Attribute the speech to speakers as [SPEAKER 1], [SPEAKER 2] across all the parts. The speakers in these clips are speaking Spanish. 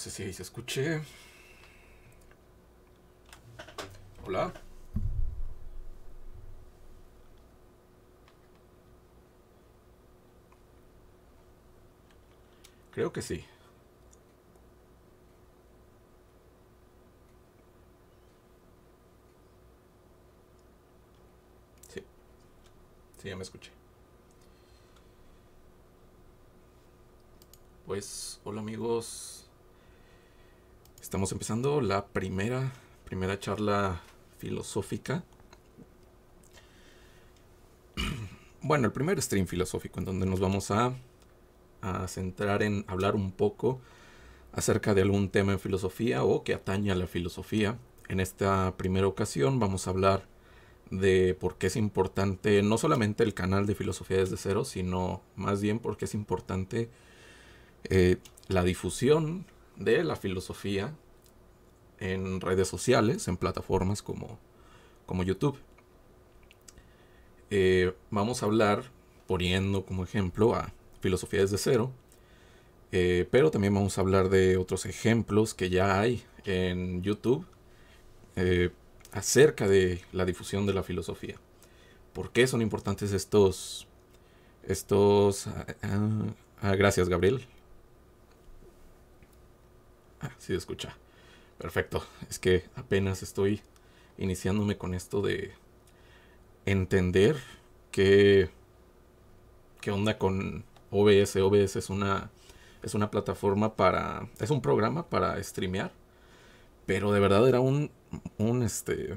[SPEAKER 1] sé si ahí se escuche. Hola. Creo que sí. Sí. Sí, ya me escuché. Estamos empezando la primera, primera charla filosófica. Bueno, el primer stream filosófico en donde nos vamos a, centrar en hablar un poco acerca de algún tema en filosofía o que atañe a la filosofía. En esta primera ocasión vamos a hablar de por qué es importante no solamente el canal de filosofía desde cero, sino más bien por qué es importante eh, la difusión de la filosofía en redes sociales, en plataformas como, como YouTube. Eh, vamos a hablar, poniendo como ejemplo a filosofía desde cero, eh, pero también vamos a hablar de otros ejemplos que ya hay en YouTube eh, acerca de la difusión de la filosofía. ¿Por qué son importantes estos... estos... Ah, ah, ah, gracias, Gabriel. Ah, sí escucha. Perfecto. Es que apenas estoy iniciándome con esto de entender qué, qué onda con OBS. OBS es una, es una plataforma para... Es un programa para streamear. Pero de verdad era un... un este,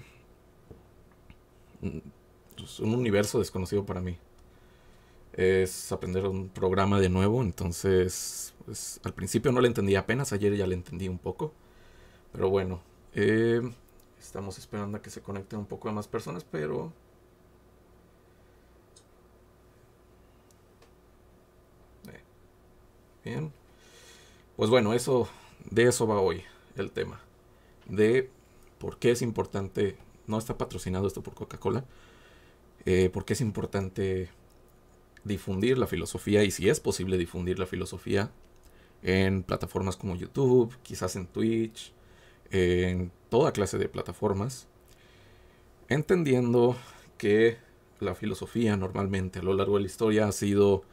[SPEAKER 1] un pues, universo desconocido para mí. Es aprender un programa de nuevo, entonces pues, al principio no la entendí apenas, ayer ya la entendí un poco. Pero bueno, eh, estamos esperando a que se conecten un poco a más personas, pero... Eh, bien. Pues bueno, eso, de eso va hoy el tema. De por qué es importante... No está patrocinado esto por Coca-Cola. Eh, por qué es importante difundir la filosofía y si es posible difundir la filosofía en plataformas como YouTube, quizás en Twitch, en toda clase de plataformas, entendiendo que la filosofía normalmente a lo largo de la historia ha sido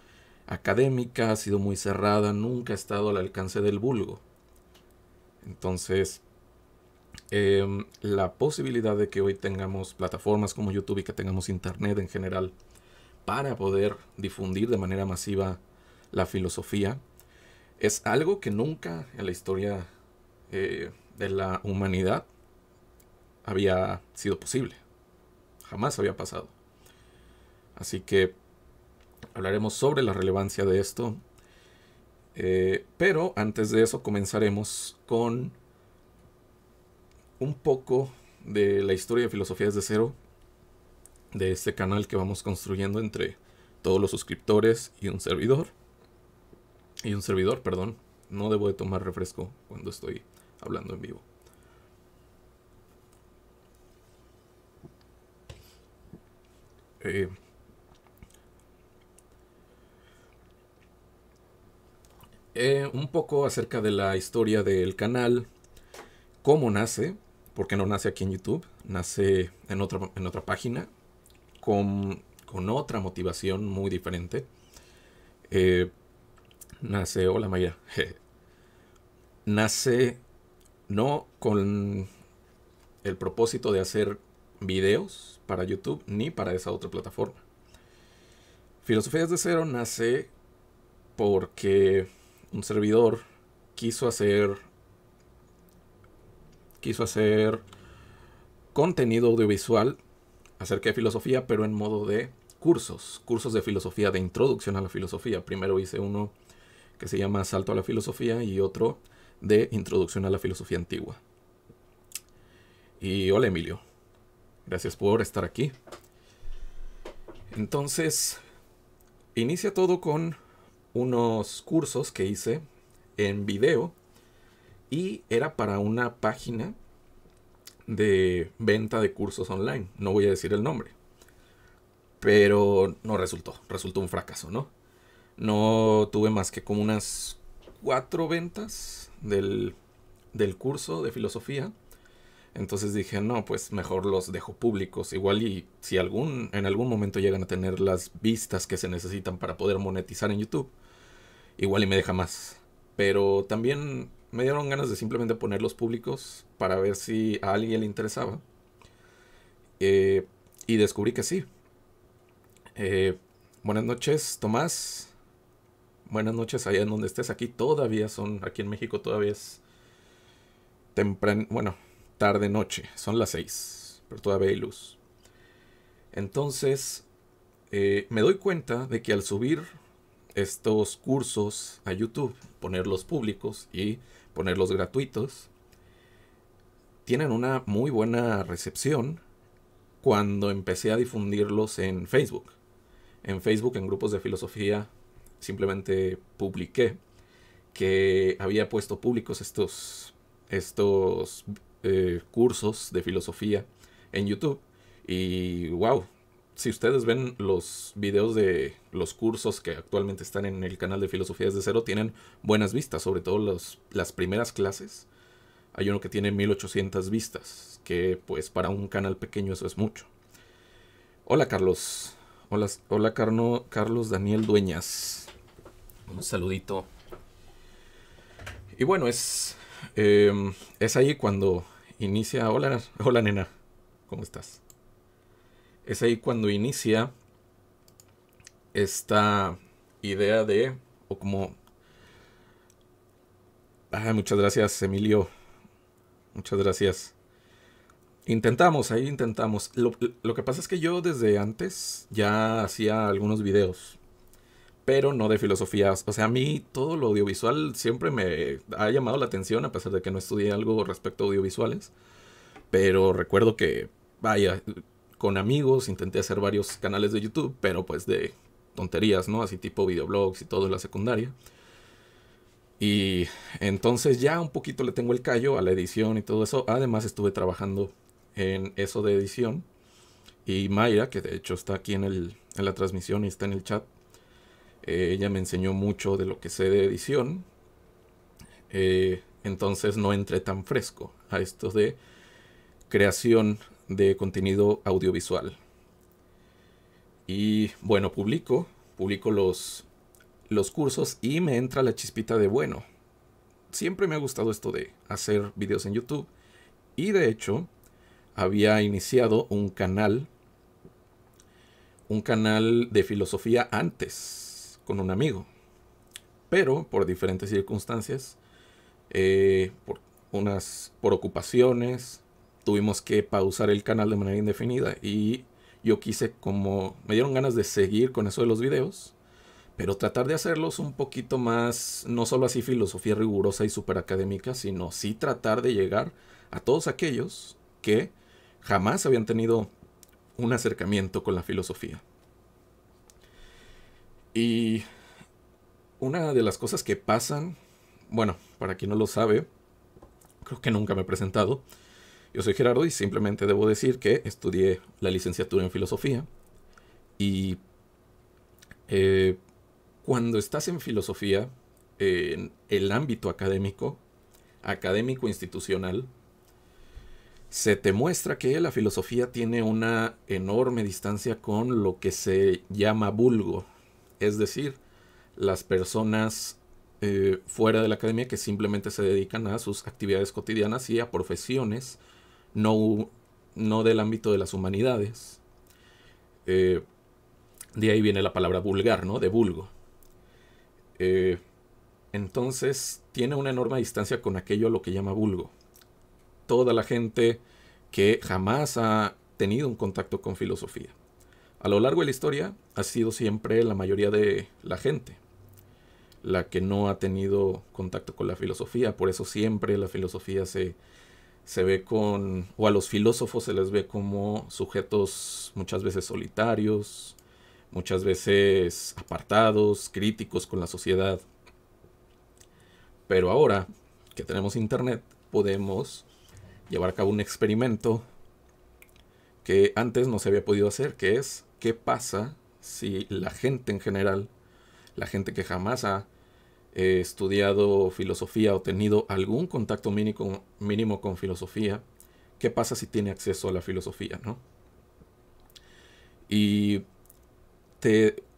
[SPEAKER 1] académica, ha sido muy cerrada, nunca ha estado al alcance del vulgo. Entonces, em, la posibilidad de que hoy tengamos plataformas como YouTube y que tengamos Internet en general para poder difundir de manera masiva la filosofía, es algo que nunca en la historia eh, de la humanidad había sido posible. Jamás había pasado. Así que hablaremos sobre la relevancia de esto. Eh, pero antes de eso comenzaremos con un poco de la historia de filosofías de cero de este canal que vamos construyendo entre todos los suscriptores y un servidor y un servidor, perdón. No debo de tomar refresco cuando estoy hablando en vivo. Eh, eh, un poco acerca de la historia del canal, cómo nace, porque no nace aquí en YouTube, nace en otra, en otra página, con, otra motivación muy diferente. Eh, nace, hola Mayra, nace no con el propósito de hacer videos para YouTube ni para esa otra plataforma. Filosofías de Cero nace porque un servidor quiso hacer quiso hacer contenido audiovisual acerca de filosofía, pero en modo de cursos, cursos de filosofía, de introducción a la filosofía. Primero hice uno que se llama Salto a la Filosofía y otro de Introducción a la Filosofía Antigua. Y hola Emilio, gracias por estar aquí. Entonces, inicia todo con unos cursos que hice en video y era para una página de venta de cursos online. No voy a decir el nombre. Pero no resultó, resultó un fracaso, ¿no? No tuve más que como unas cuatro ventas del, curso de filosofía. Entonces dije, no, pues mejor los dejo públicos. Igual y si algún, en algún momento llegan a tener las vistas que se necesitan para poder monetizar en YouTube, igual y me deja más. Pero también me dieron ganas de simplemente ponerlos públicos para ver si a alguien le interesaba. Eh, y descubrí que sí. Eh, buenas noches, Tomás buenas noches allá en donde estés. Aquí todavía son, aquí en México todavía es temprano, bueno, tarde noche, son las 6, pero todavía hay luz. Entonces, eh, me doy cuenta de que al subir estos cursos a YouTube, ponerlos públicos y ponerlos gratuitos, tienen una muy buena recepción cuando empecé a difundirlos en Facebook. En Facebook, en grupos de filosofía simplemente publiqué que había puesto públicos estos, estos eh, cursos de filosofía en YouTube. Y wow, si ustedes ven los videos de los cursos que actualmente están en el canal de Filosofía desde cero, tienen buenas vistas, sobre todo las primeras clases. Hay uno que tiene 1800 vistas, que pues para un canal pequeño eso es mucho. Hola Carlos. Hola, hola Carlos Daniel Dueñas. Un saludito. Y bueno, es, eh, es ahí cuando inicia... Hola, hola nena, ¿cómo estás? Es ahí cuando inicia esta idea de, o como... Ah, muchas gracias, Emilio. Muchas gracias. Intentamos, ahí intentamos. Lo, lo, que pasa es que yo desde antes ya hacía algunos videos pero no de filosofías. O sea, a mí todo lo audiovisual siempre me ha llamado la atención, a pesar de que no estudié algo respecto a audiovisuales. Pero recuerdo que, vaya, con amigos intenté hacer varios canales de YouTube, pero pues de tonterías, ¿no? Así tipo videoblogs y todo en la secundaria. Y entonces ya un poquito le tengo el callo a la edición y todo eso. Además estuve trabajando en eso de edición. Y Mayra, que de hecho está aquí en, en la transmisión y está en el chat, eh, ella me enseñó mucho de lo que sé de edición. Eh, entonces no entré tan fresco a esto de creación de contenido audiovisual. Y bueno, publico, publico los, los cursos y me entra la chispita de bueno. Siempre me ha gustado esto de hacer videos en YouTube. Y de hecho, había iniciado un canal, un canal de filosofía antes con un amigo. Pero por diferentes circunstancias, eh, por, unas, por ocupaciones, tuvimos que pausar el canal de manera indefinida y yo quise como, me dieron ganas de seguir con eso de los videos, pero tratar de hacerlos un poquito más, no sólo así filosofía rigurosa y super académica, sino sí tratar de llegar a todos aquellos que jamás habían tenido un acercamiento con la filosofía. Y una de las cosas que pasan, bueno, para quien no lo sabe, creo que nunca me he presentado. Yo soy Gerardo y simplemente debo decir que estudié la licenciatura en filosofía. Y eh, cuando estás en filosofía, en el ámbito académico, académico institucional, se te muestra que la filosofía tiene una enorme distancia con lo que se llama vulgo, es decir, las personas eh, fuera de la academia que simplemente se dedican a sus actividades cotidianas y a profesiones no, no del ámbito de las humanidades. Eh, de ahí viene la palabra vulgar, ¿no? De vulgo. Eh, entonces tiene una enorme distancia con aquello a lo que llama vulgo. Toda la gente que jamás ha tenido un contacto con filosofía. A lo largo de la historia ha sido siempre la mayoría de la gente la que no ha tenido contacto con la filosofía, por eso siempre la filosofía se, ve con, o a los filósofos se les ve como sujetos muchas veces solitarios, muchas veces apartados, críticos con la sociedad. Pero ahora que tenemos internet, podemos llevar a cabo un experimento que antes no se había podido hacer, que es qué pasa si la gente en general, la gente que jamás ha eh, estudiado filosofía o tenido algún contacto mínimo, con filosofía, qué pasa si tiene acceso a la filosofía, ¿no? Y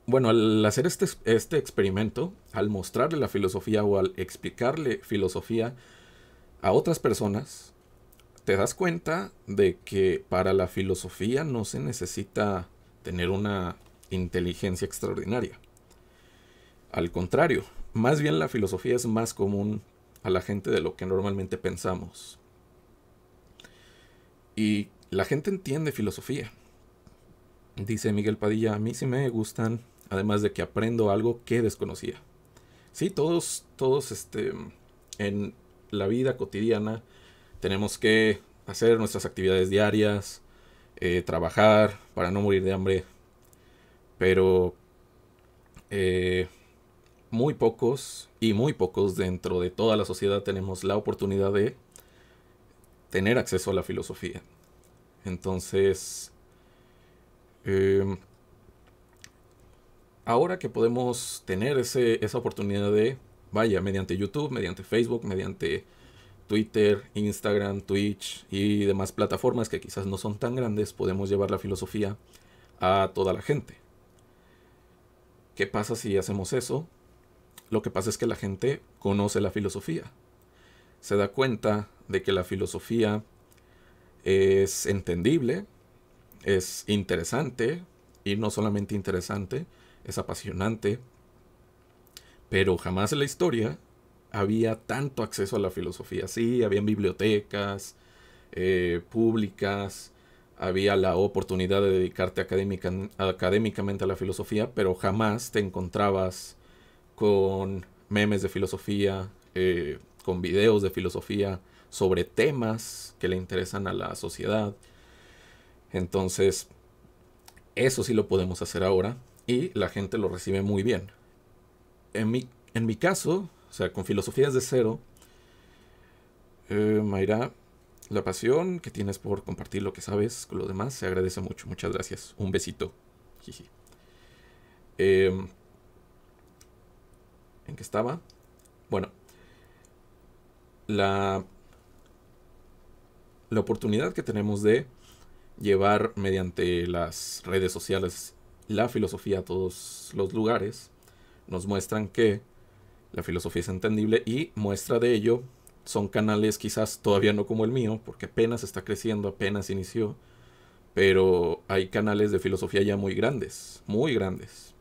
[SPEAKER 1] bueno, al hacer este, este experimento, al mostrarle la filosofía o al explicarle filosofía a otras personas, te das cuenta de que para la filosofía no se necesita tener una inteligencia extraordinaria. Al contrario, más bien la filosofía es más común a la gente de lo que normalmente pensamos. Y la gente entiende filosofía. Dice Miguel Padilla, a mí sí me gustan, además de que aprendo algo que desconocía. Sí, todos, todos este, en la vida cotidiana tenemos que hacer nuestras actividades diarias, eh, trabajar, para no morir de hambre. Pero eh, muy pocos y muy pocos dentro de toda la sociedad tenemos la oportunidad de tener acceso a la filosofía. Entonces, em, ahora que podemos tener esa oportunidad de, vaya, mediante YouTube, mediante Facebook, mediante Twitter, Instagram, Twitch y demás plataformas que quizás no son tan grandes, podemos llevar la filosofía a toda la gente. ¿Qué pasa si hacemos eso? Lo que pasa es que la gente conoce la filosofía. Se da cuenta de que la filosofía es entendible, es interesante, y no solamente interesante, es apasionante, pero jamás en la historia había tanto acceso a la filosofía. Sí, habían bibliotecas eh, públicas, había la oportunidad de dedicarte académica, académicamente a la filosofía, pero jamás te encontrabas con memes de filosofía, eh, con videos de filosofía sobre temas que le interesan a la sociedad. Entonces, eso sí lo podemos hacer ahora y la gente lo recibe muy bien. En mi, en mi caso, o sea, con filosofías de cero. Eh, Mayra, la pasión que tienes por compartir lo que sabes con los demás se agradece mucho. Muchas gracias. Un besito. Em, ¿En qué estaba? Bueno, la, la oportunidad que tenemos de llevar mediante las redes sociales la filosofía a todos los lugares nos muestran que la filosofía es entendible y muestra de ello son canales quizás todavía no como el mío, porque apenas está creciendo, apenas inició, pero hay canales de filosofía ya muy grandes, muy grandes.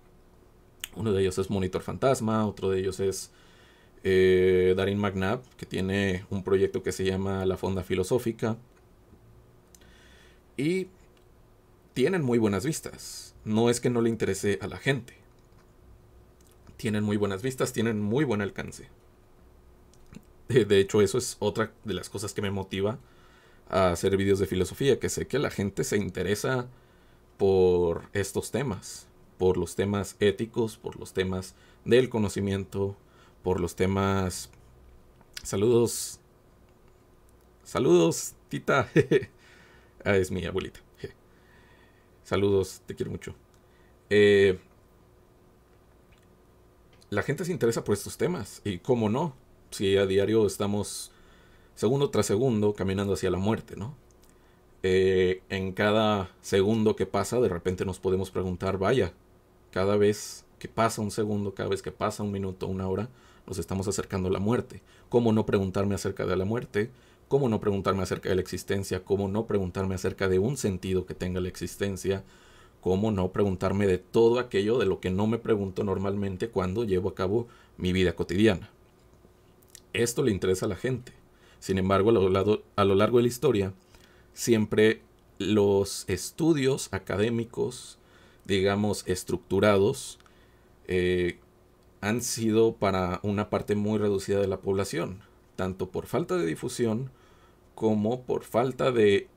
[SPEAKER 1] Uno de ellos es Monitor Fantasma, otro de ellos es eh, Darin McNabb, que tiene un proyecto que se llama La Fonda Filosófica. Y tienen muy buenas vistas. No es que no le interese a la gente tienen muy buenas vistas, tienen muy buen alcance. De hecho, eso es otra de las cosas que me motiva a hacer vídeos de filosofía, que sé que la gente se interesa por estos temas, por los temas éticos, por los temas del conocimiento, por los temas... Saludos. Saludos, tita. Ah, es mi abuelita. Saludos, te quiero mucho. Eh, la gente se interesa por estos temas. Y cómo no, si a diario estamos segundo tras segundo caminando hacia la muerte, ¿no? Eh, en cada segundo que pasa, de repente nos podemos preguntar, vaya, cada vez que pasa un segundo, cada vez que pasa un minuto, una hora, nos estamos acercando a la muerte. ¿Cómo no preguntarme acerca de la muerte? ¿Cómo no preguntarme acerca de la existencia? ¿Cómo no preguntarme acerca de un sentido que tenga la existencia? cómo no preguntarme de todo aquello de lo que no me pregunto normalmente cuando llevo a cabo mi vida cotidiana. Esto le interesa a la gente. Sin embargo, a lo, largo, de la historia, siempre los estudios académicos, digamos, estructurados, eh, han sido para una parte muy reducida de la población, tanto por falta de difusión como por falta de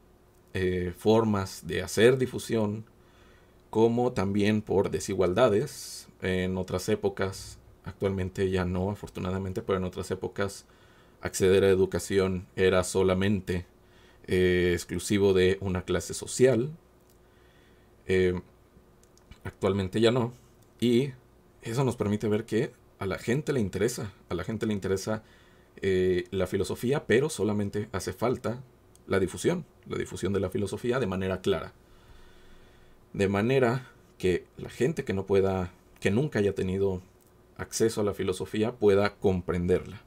[SPEAKER 1] eh, formas de hacer difusión como también por desigualdades. En otras épocas, actualmente ya no, afortunadamente, pero en otras épocas acceder a educación era solamente eh, exclusivo de una clase social. Eh, actualmente ya no. Y eso nos permite ver que a la gente le interesa, a la gente le interesa eh, la filosofía, pero solamente hace falta la difusión, la difusión de la filosofía de manera clara. De manera que la gente que no pueda, que nunca haya tenido acceso a la filosofía, pueda comprenderla.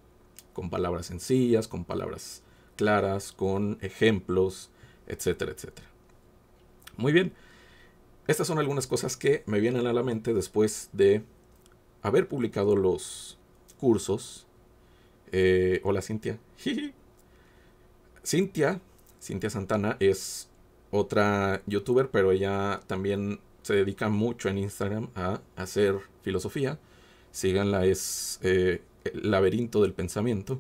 [SPEAKER 1] Con palabras sencillas, con palabras claras, con ejemplos, etcétera, etcétera. Muy bien. Estas son algunas cosas que me vienen a la mente después de haber publicado los cursos. Eh, hola Cintia. Cintia, Cintia Santana es otra youtuber, pero ella también se dedica mucho en Instagram a hacer filosofía. Síganla, es eh, el laberinto del pensamiento.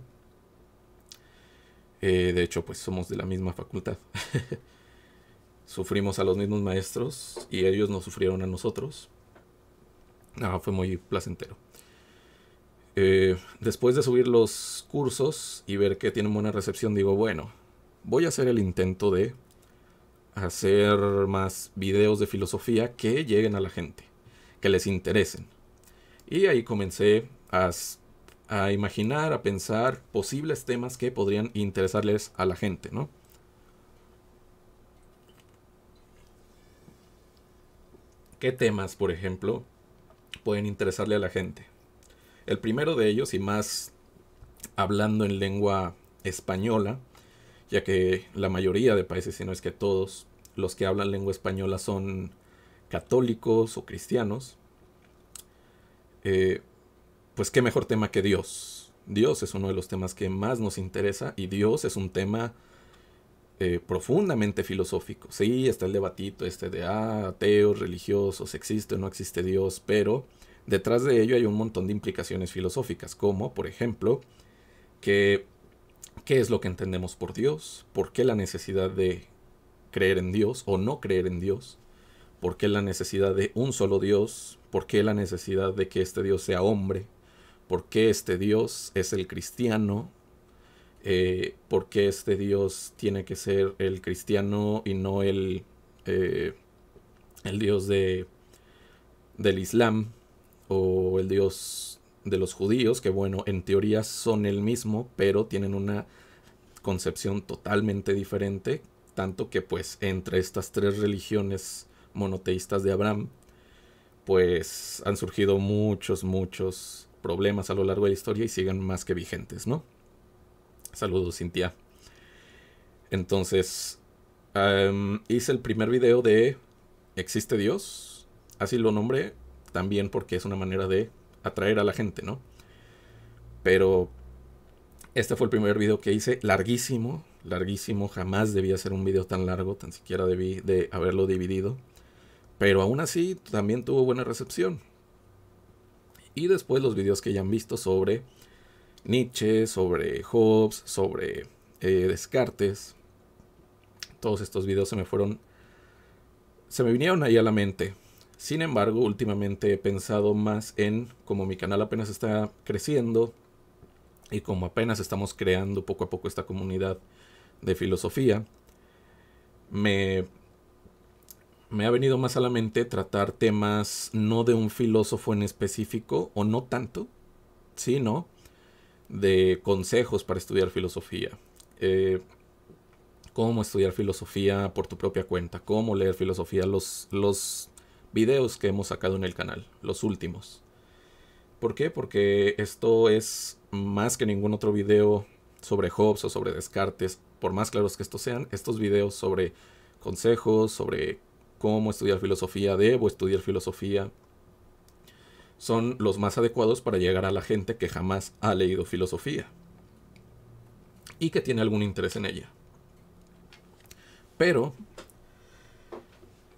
[SPEAKER 1] Eh, de hecho, pues somos de la misma facultad. Sufrimos a los mismos maestros y ellos nos sufrieron a nosotros. Ah, fue muy placentero. Eh, después de subir los cursos y ver que tienen buena recepción, digo, bueno, voy a hacer el intento de hacer más videos de filosofía que lleguen a la gente, que les interesen. Y ahí comencé a, imaginar, a pensar posibles temas que podrían interesarles a la gente, ¿no? ¿Qué temas, por ejemplo, pueden interesarle a la gente? El primero de ellos, y más hablando en lengua española, ya que la mayoría de países, si no es que todos, los que hablan lengua española son católicos o cristianos, eh, pues qué mejor tema que Dios. Dios es uno de los temas que más nos interesa y Dios es un tema eh, profundamente filosófico. Sí, está el debatito este de ah, ateos, religiosos, existe o no existe Dios, pero detrás de ello hay un montón de implicaciones filosóficas, como por ejemplo que qué es lo que entendemos por Dios, por qué la necesidad de creer en Dios o no creer en Dios, por qué la necesidad de un solo Dios, por qué la necesidad de que este Dios sea hombre, por qué este Dios es el cristiano, eh, por qué este Dios tiene que ser el cristiano y no el, eh, el Dios de, del Islam o el Dios de los judíos, que bueno, en teoría son el mismo, pero tienen una concepción totalmente diferente, tanto que pues entre estas tres religiones monoteístas de Abraham, pues han surgido muchos, muchos problemas a lo largo de la historia y siguen más que vigentes, ¿no? Saludos, Cintia. Entonces, hice el primer video de ¿Existe Dios? Así lo nombré, también porque es una manera de atraer a la gente, ¿no? Pero este fue el primer video que hice, larguísimo, larguísimo, jamás debía hacer un video tan largo, tan siquiera debí de haberlo dividido. Pero aún así también tuvo buena recepción. Y después los videos que ya han visto sobre Nietzsche, sobre Hobbes, sobre eh, Descartes. Todos estos videos se me fueron... Se me vinieron ahí a la mente sin embargo, últimamente he pensado más en, cómo mi canal apenas está creciendo y como apenas estamos creando poco a poco esta comunidad de filosofía, me, me ha venido más a la mente tratar temas no de un filósofo en específico, o no tanto, sino de consejos para estudiar filosofía. Eh, cómo estudiar filosofía por tu propia cuenta, cómo leer filosofía, los, los videos que hemos sacado en el canal, los últimos. ¿Por qué? Porque esto es más que ningún otro video sobre Hobbes o sobre Descartes, por más claros que estos sean, estos videos sobre consejos, sobre cómo estudiar filosofía, debo estudiar filosofía, son los más adecuados para llegar a la gente que jamás ha leído filosofía y que tiene algún interés en ella. Pero,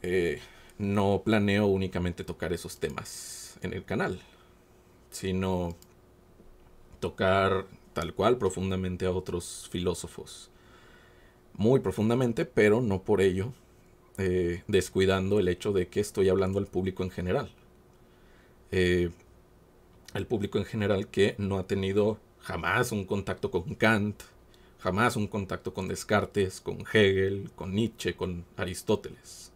[SPEAKER 1] eh, no planeo únicamente tocar esos temas en el canal, sino tocar tal cual profundamente a otros filósofos. Muy profundamente, pero no por ello eh, descuidando el hecho de que estoy hablando al público en general. al eh, público en general que no ha tenido jamás un contacto con Kant, jamás un contacto con Descartes, con Hegel, con Nietzsche, con Aristóteles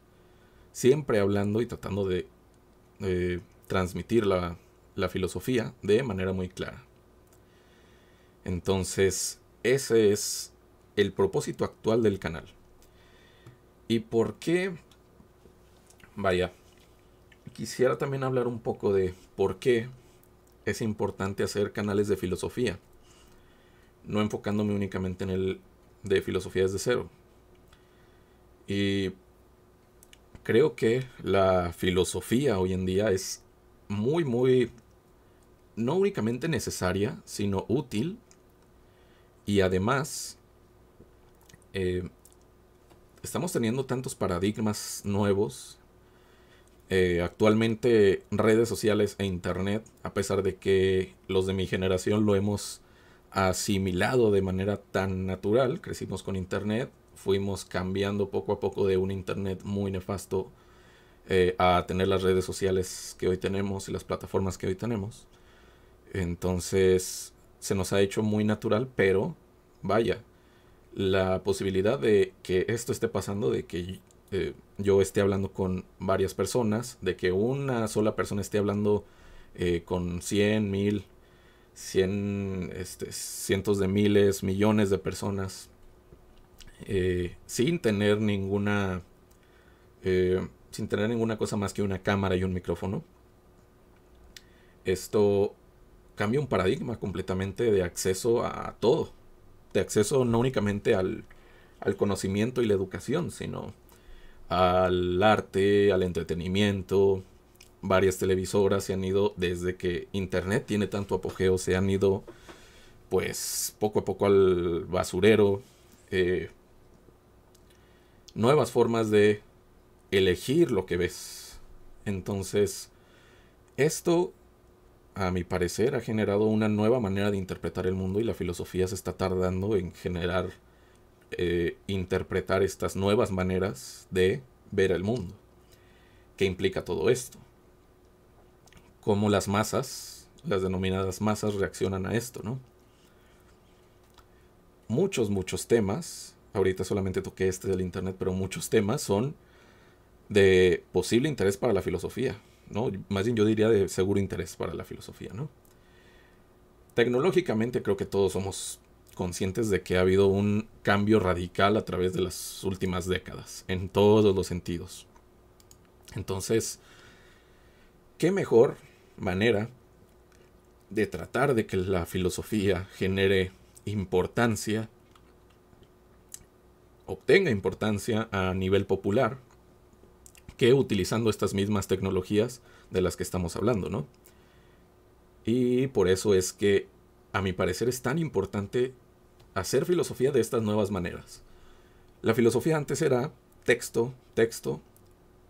[SPEAKER 1] siempre hablando y tratando de eh, transmitir la, la filosofía de manera muy clara. Entonces, ese es el propósito actual del canal. ¿Y por qué? Vaya, quisiera también hablar un poco de por qué es importante hacer canales de filosofía, no enfocándome únicamente en el de filosofía desde cero. Y creo que la filosofía hoy en día es muy, muy, no únicamente necesaria, sino útil. Y además, eh, estamos teniendo tantos paradigmas nuevos. Eh, actualmente redes sociales e internet, a pesar de que los de mi generación lo hemos asimilado de manera tan natural, crecimos con internet, fuimos cambiando poco a poco de un Internet muy nefasto eh, a tener las redes sociales que hoy tenemos y las plataformas que hoy tenemos. Entonces se nos ha hecho muy natural, pero vaya, la posibilidad de que esto esté pasando, de que eh, yo esté hablando con varias personas, de que una sola persona esté hablando eh, con 100, mil... 100, este, cientos de miles, millones de personas, eh, sin tener ninguna eh, sin tener ninguna cosa más que una cámara y un micrófono esto cambia un paradigma completamente de acceso a todo de acceso no únicamente al, conocimiento y la educación sino al arte al entretenimiento varias televisoras se han ido desde que internet tiene tanto apogeo se han ido pues poco a poco al basurero eh, nuevas formas de elegir lo que ves. Entonces, esto, a mi parecer, ha generado una nueva manera de interpretar el mundo y la filosofía se está tardando en generar, eh, interpretar estas nuevas maneras de ver el mundo. ¿Qué implica todo esto? ¿Cómo las masas, las denominadas masas, reaccionan a esto, no? Muchos, muchos temas ahorita solamente toqué este del Internet, pero muchos temas son de posible interés para la filosofía, ¿no? Más bien yo diría de seguro interés para la filosofía, Tecnológicamente creo que todos somos conscientes de que ha habido un cambio radical a través de las últimas décadas, en todos los sentidos. Entonces, ¿qué mejor manera de tratar de que la filosofía genere importancia obtenga importancia a nivel popular que utilizando estas mismas tecnologías de las que estamos hablando, ¿no? Y por eso es que, a mi parecer, es tan importante hacer filosofía de estas nuevas maneras. La filosofía antes era texto, texto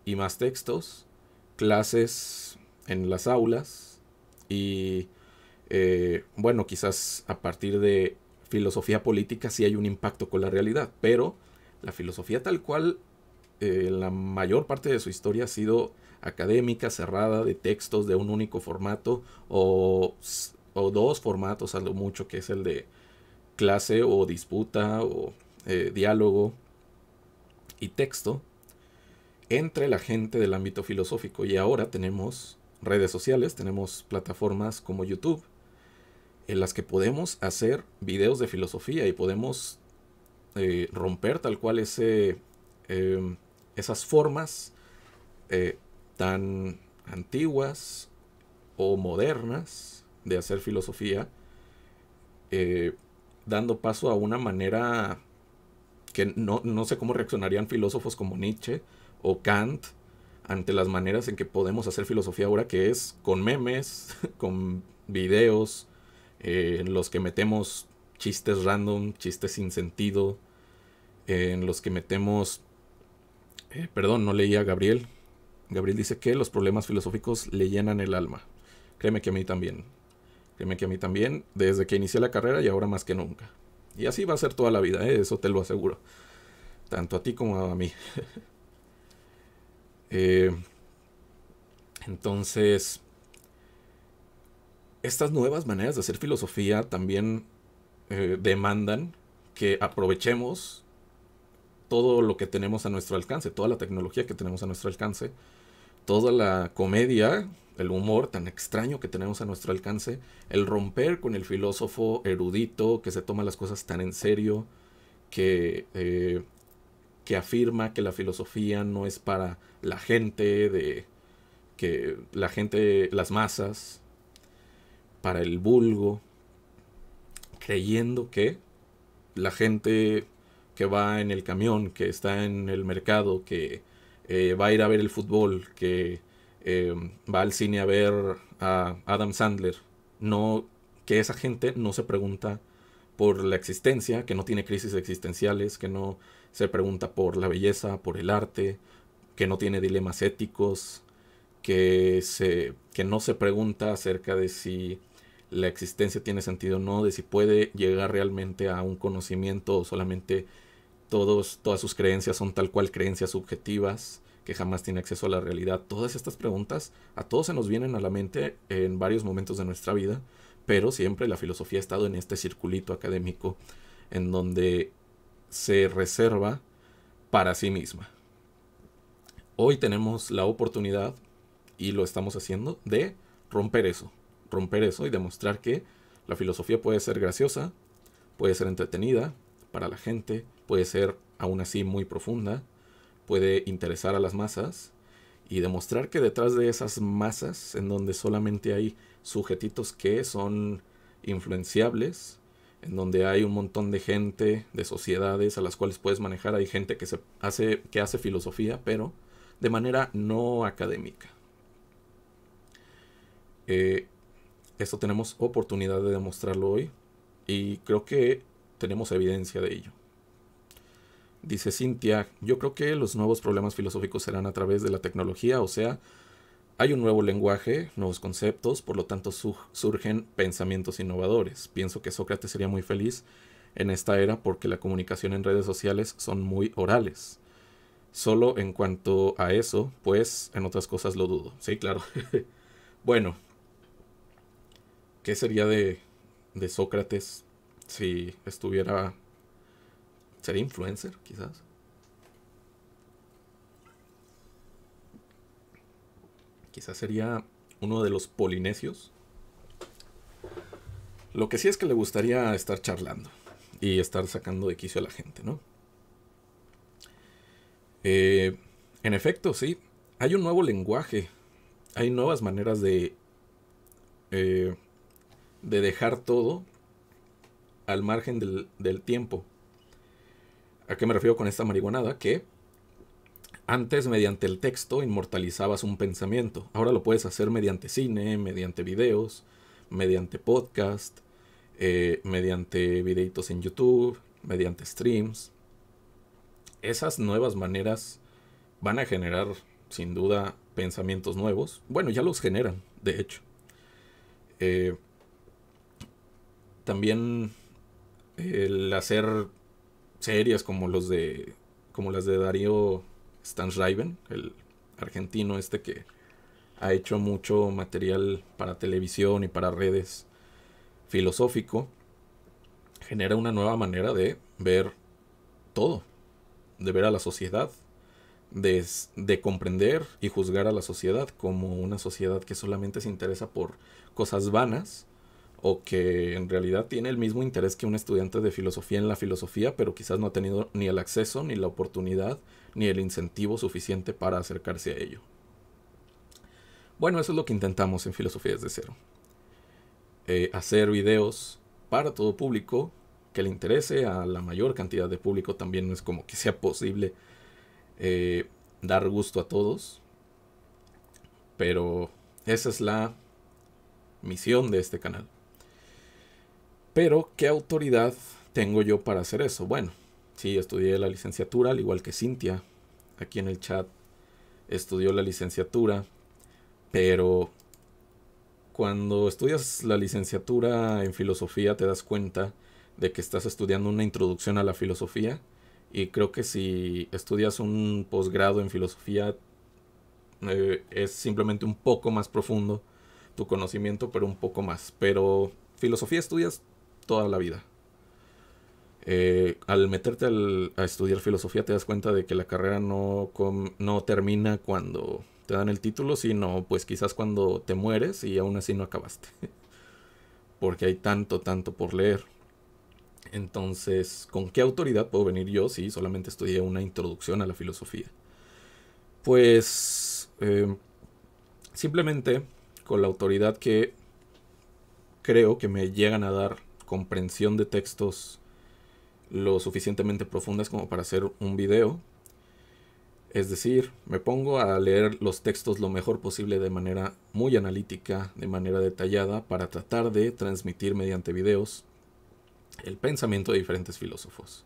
[SPEAKER 1] y más textos, clases en las aulas y, eh, bueno, quizás a partir de filosofía política sí hay un impacto con la realidad, pero la filosofía tal cual, eh, la mayor parte de su historia ha sido académica, cerrada, de textos de un único formato o, o dos formatos a mucho, que es el de clase o disputa o eh, diálogo y texto entre la gente del ámbito filosófico. Y ahora tenemos redes sociales, tenemos plataformas como YouTube en las que podemos hacer videos de filosofía y podemos eh, romper tal cual ese, em, esas formas eh, tan antiguas o modernas de hacer filosofía, eh, dando paso a una manera que no, sé cómo reaccionarían filósofos como Nietzsche o Kant ante las maneras en que podemos hacer filosofía ahora, que es con memes, con videos, en los que metemos chistes random, chistes sin sentido, eh, en los que metemos... Eh, perdón, no leía a Gabriel. Gabriel dice que los problemas filosóficos le llenan el alma. Créeme que a mí también. Créeme que a mí también, desde que inicié la carrera y ahora más que nunca. Y así va a ser toda la vida, eh, eso te lo aseguro. Tanto a ti como a mí. entonces, estas nuevas maneras de hacer filosofía también eh, demandan que aprovechemos todo lo que tenemos a nuestro alcance, toda la tecnología que tenemos a nuestro alcance, toda la comedia, el humor tan extraño que tenemos a nuestro alcance, el romper con el filósofo erudito que se toma las cosas tan en serio, que, eh, que afirma que la filosofía no es para la gente, de que la gente, las masas, para el vulgo, creyendo que la gente que va en el camión, que está en el mercado, que eh, va a ir a ver el fútbol, que em, va al cine a ver a Adam Sandler, no, que esa gente no se pregunta por la existencia, que no tiene crisis existenciales, que no se pregunta por la belleza, por el arte, que no tiene dilemas éticos, que, se, que no se pregunta acerca de si la existencia tiene sentido o no, de si puede llegar realmente a un conocimiento o solamente todos, todas sus creencias son tal cual creencias subjetivas que jamás tiene acceso a la realidad. Todas estas preguntas a todos se nos vienen a la mente en varios momentos de nuestra vida, pero siempre la filosofía ha estado en este circulito académico en donde se reserva para sí misma. Hoy tenemos la oportunidad, y lo estamos haciendo, de romper eso, romper eso y demostrar que la filosofía puede ser graciosa, puede ser entretenida para la gente, puede ser aún así muy profunda, puede interesar a las masas y demostrar que detrás de esas masas, en donde solamente hay sujetitos que son influenciables, en donde hay un montón de gente, de sociedades a las cuales puedes manejar, hay gente que, se hace, que hace filosofía, pero de manera no académica. Eh, esto tenemos oportunidad de demostrarlo hoy y creo que tenemos evidencia de ello. Dice Cintia, yo creo que los nuevos problemas filosóficos serán a través de la tecnología, o sea, hay un nuevo lenguaje, nuevos conceptos, por lo tanto surgen pensamientos innovadores. Pienso que Sócrates sería muy feliz en esta era porque la comunicación en redes sociales son muy orales. Solo en cuanto a eso, pues en otras cosas lo dudo. Sí, claro. bueno, ¿Qué sería de, Sócrates si estuviera... ¿Sería influencer, quizás? Quizás sería uno de los polinesios. Lo que sí es que le gustaría estar charlando y estar sacando de quicio a la gente, ¿no? Eh, en efecto, sí, hay un nuevo lenguaje, hay nuevas maneras de eh, de dejar todo al margen del, tiempo. ¿A qué me refiero con esta marihuanada? Que antes mediante el texto inmortalizabas un pensamiento. Ahora lo puedes hacer mediante cine, mediante videos, mediante podcast, eh, mediante videitos en YouTube, mediante streams. Esas nuevas maneras van a generar, sin duda, pensamientos nuevos. Bueno, ya los generan, de hecho. Eh, también el hacer series como los de como las de Darío Stansriven el argentino este que ha hecho mucho material para televisión y para redes filosófico, genera una nueva manera de ver todo, de ver a la sociedad, de comprender y juzgar a la sociedad como una sociedad que solamente se interesa por cosas vanas o que en realidad tiene el mismo interés que un estudiante de filosofía en la filosofía, pero quizás no ha tenido ni el acceso, ni la oportunidad, ni el incentivo suficiente para acercarse a ello. Bueno, eso es lo que intentamos en Filosofía desde cero. Eh, hacer videos para todo público, que le interese a la mayor cantidad de público, también no es como que sea posible eh, dar gusto a todos, pero esa es la misión de este canal. Pero, ¿qué autoridad tengo yo para hacer eso? Bueno, sí, estudié la licenciatura, al igual que Cintia, aquí en el chat, estudió la licenciatura, pero cuando estudias la licenciatura en filosofía te das cuenta de que estás estudiando una introducción a la filosofía y creo que si estudias un posgrado en filosofía eh, es simplemente un poco más profundo tu conocimiento, pero un poco más. Pero filosofía estudias toda la vida. Eh, al meterte a estudiar filosofía te das cuenta de que la carrera no, no termina cuando te dan el título, sino pues quizás cuando te mueres y aún así no acabaste. Porque hay tanto, tanto por leer. Entonces, ¿con qué autoridad puedo venir yo si solamente estudié una introducción a la filosofía? Pues em, simplemente con la autoridad que creo que me llegan a dar comprensión de textos lo suficientemente profundas como para hacer un video. Es decir, me pongo a leer los textos lo mejor posible de manera muy analítica, de manera detallada, para tratar de transmitir mediante videos el pensamiento de diferentes filósofos.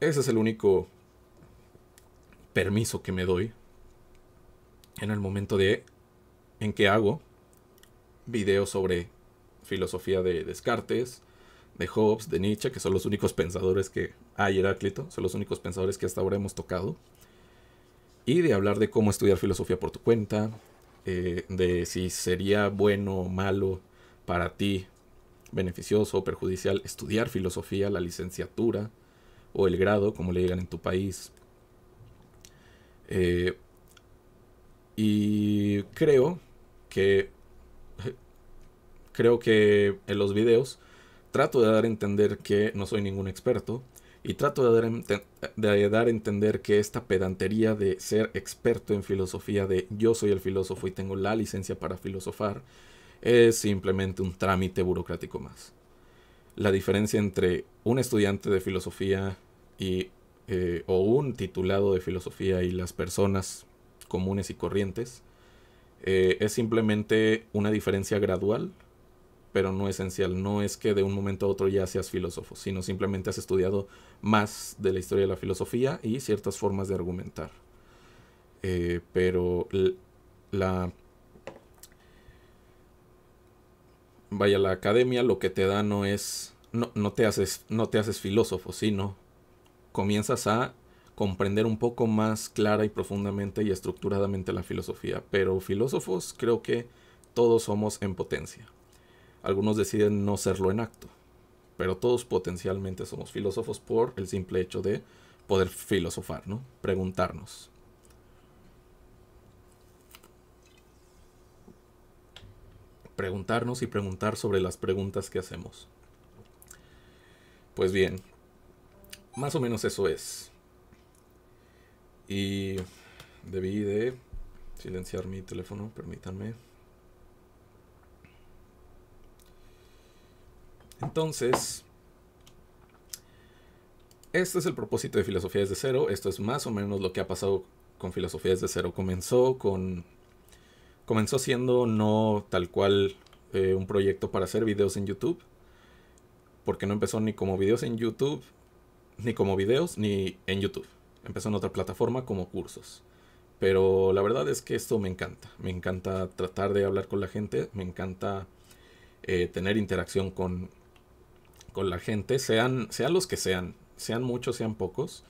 [SPEAKER 1] Ese es el único permiso que me doy en el momento de en que hago videos sobre filosofía de Descartes, de Hobbes, de Nietzsche, que son los únicos pensadores que hay, ah, Heráclito, son los únicos pensadores que hasta ahora hemos tocado. Y de hablar de cómo estudiar filosofía por tu cuenta, eh, de si sería bueno o malo para ti, beneficioso o perjudicial, estudiar filosofía, la licenciatura o el grado, como le digan en tu país. Eh, y creo que creo que en los videos trato de dar a entender que no soy ningún experto y trato de dar, de a entender que esta pedantería de ser experto en filosofía, de yo soy el filósofo y tengo la licencia para filosofar, es simplemente un trámite burocrático más. La diferencia entre un estudiante de filosofía y, eh, o un titulado de filosofía y las personas comunes y corrientes eh, es simplemente una diferencia gradual pero no esencial. No es que de un momento a otro ya seas filósofo, sino simplemente has estudiado más de la historia de la filosofía y ciertas formas de argumentar. Eh, pero la... Vaya, la academia lo que te da no es... No, no, te, haces, no te haces filósofo, sino comienzas a comprender un poco más clara y profundamente y estructuradamente la filosofía. Pero filósofos creo que todos somos en potencia. Algunos deciden no serlo en acto, pero todos potencialmente somos filósofos por el simple hecho de poder filosofar, ¿no? Preguntarnos. Preguntarnos y preguntar sobre las preguntas que hacemos. Pues bien, más o menos eso es. Y debí de silenciar mi teléfono, permítanme. Entonces, este es el propósito de Filosofías de cero. Esto es más o menos lo que ha pasado con Filosofía de cero. Comenzó con. Comenzó siendo no tal cual eh, un proyecto para hacer videos en YouTube. Porque no empezó ni como videos en YouTube, ni como videos, ni en YouTube. Empezó en otra plataforma como cursos. Pero la verdad es que esto me encanta. Me encanta tratar de hablar con la gente. Me encanta eh, tener interacción con, con la gente, sean, sean los que sean, sean muchos, sean pocos.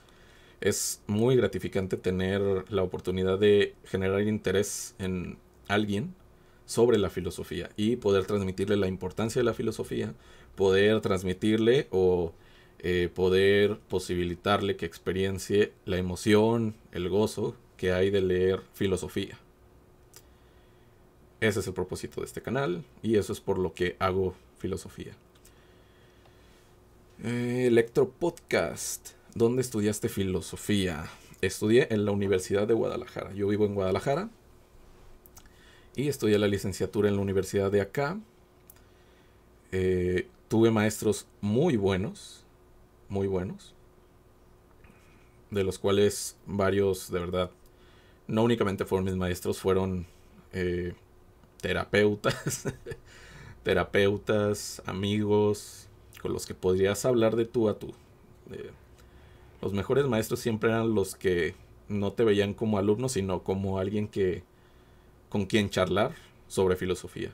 [SPEAKER 1] Es muy gratificante tener la oportunidad de generar interés en alguien sobre la filosofía y poder transmitirle la importancia de la filosofía, poder transmitirle o eh, poder posibilitarle que experiencie la emoción, el gozo que hay de leer filosofía. Ese es el propósito de este canal y eso es por lo que hago filosofía. Eh, Electro Podcast. ¿Dónde estudiaste filosofía? Estudié en la Universidad de Guadalajara. Yo vivo en Guadalajara. Y estudié la licenciatura en la universidad de acá. Eh, tuve maestros muy buenos. Muy buenos. De los cuales varios, de verdad, no únicamente fueron mis maestros, fueron eh, terapeutas. terapeutas, amigos, con los que podrías hablar de tú a tú. Eh, los mejores maestros siempre eran los que no te veían como alumno, sino como alguien que con quien charlar sobre filosofía.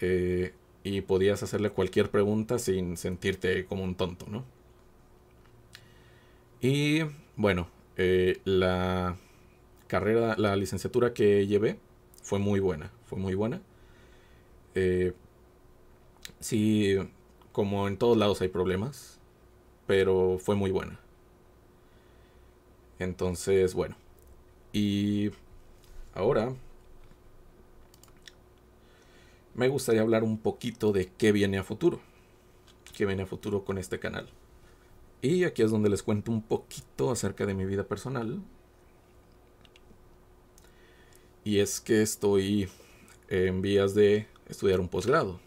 [SPEAKER 1] Eh, y podías hacerle cualquier pregunta sin sentirte como un tonto, ¿no? Y bueno, eh, la carrera, la licenciatura que llevé fue muy buena, fue muy buena. Si... sí, como en todos lados hay problemas, pero fue muy buena. Entonces, bueno. Y ahora me gustaría hablar un poquito de qué viene a futuro. Qué viene a futuro con este canal. Y aquí es donde les cuento un poquito acerca de mi vida personal. Y es que estoy en vías de estudiar un posgrado.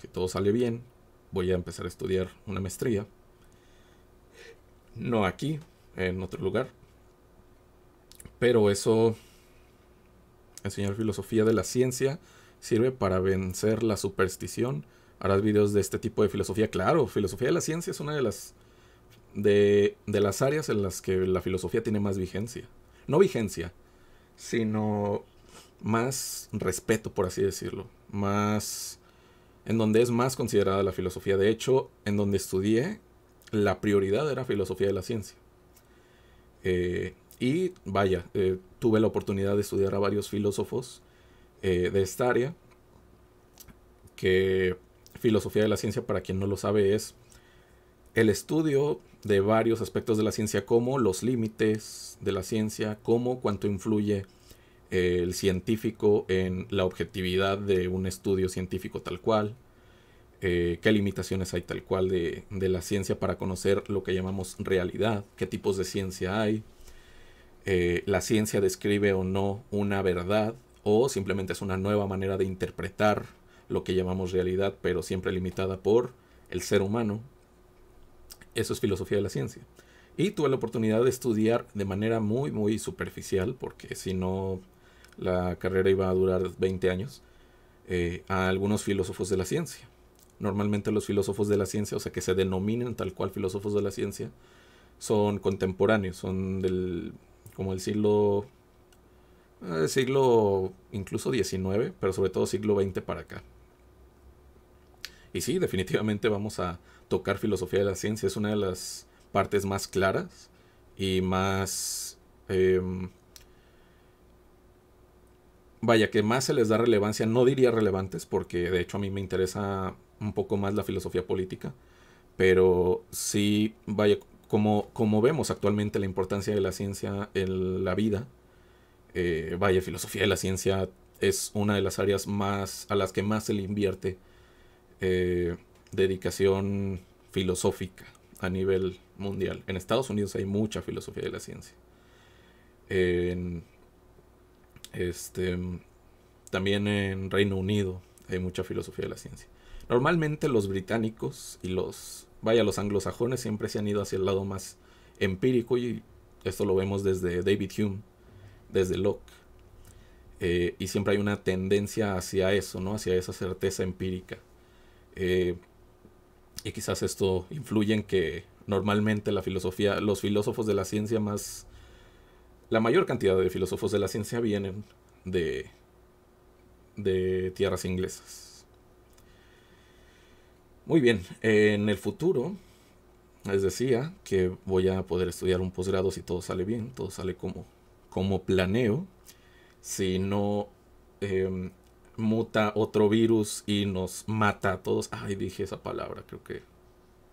[SPEAKER 1] Que todo sale bien, voy a empezar a estudiar una maestría. No aquí, en otro lugar. Pero eso, enseñar filosofía de la ciencia, sirve para vencer la superstición. Harás videos de este tipo de filosofía. Claro, filosofía de la ciencia es una de las, de, de las áreas en las que la filosofía tiene más vigencia. No vigencia, sino más respeto, por así decirlo. Más en donde es más considerada la filosofía. De hecho, en donde estudié, la prioridad era filosofía de la ciencia. Eh, y vaya, eh, tuve la oportunidad de estudiar a varios filósofos eh, de esta área, que filosofía de la ciencia, para quien no lo sabe, es el estudio de varios aspectos de la ciencia, como los límites de la ciencia, como cuánto influye el científico en la objetividad de un estudio científico tal cual, eh, qué limitaciones hay tal cual de, la ciencia para conocer lo que llamamos realidad, qué tipos de ciencia hay, eh, la ciencia describe o no una verdad o simplemente es una nueva manera de interpretar lo que llamamos realidad, pero siempre limitada por el ser humano. Eso es filosofía de la ciencia. Y tuve la oportunidad de estudiar de manera muy, muy superficial, porque si no la carrera iba a durar 20 años, eh, a algunos filósofos de la ciencia. Normalmente los filósofos de la ciencia, o sea, que se denominan tal cual filósofos de la ciencia, son contemporáneos, son del como el siglo el eh, siglo incluso 19, pero sobre todo siglo XX para acá. Y sí, definitivamente vamos a tocar filosofía de la ciencia, es una de las partes más claras y más em, vaya, que más se les da relevancia, no diría relevantes, porque de hecho a mí me interesa un poco más la filosofía política, pero sí, vaya, como, como vemos actualmente la importancia de la ciencia en la vida, eh, vaya, filosofía de la ciencia es una de las áreas más a las que más se le invierte eh, dedicación filosófica a nivel mundial. En Estados Unidos hay mucha filosofía de la ciencia. En este, también en Reino Unido hay mucha filosofía de la ciencia. Normalmente los británicos y los, vaya, los anglosajones siempre se han ido hacia el lado más empírico y esto lo vemos desde David Hume, desde Locke. Eh, y siempre hay una tendencia hacia eso, ¿no? Hacia esa certeza empírica. Eh, y quizás esto influye en que normalmente la filosofía, los filósofos de la ciencia más la mayor cantidad de filósofos de la ciencia vienen de, de tierras inglesas. Muy bien, en el futuro les decía que voy a poder estudiar un posgrado si todo sale bien, todo sale como, como planeo, si no em, muta otro virus y nos mata a todos. Ay, dije esa palabra, creo que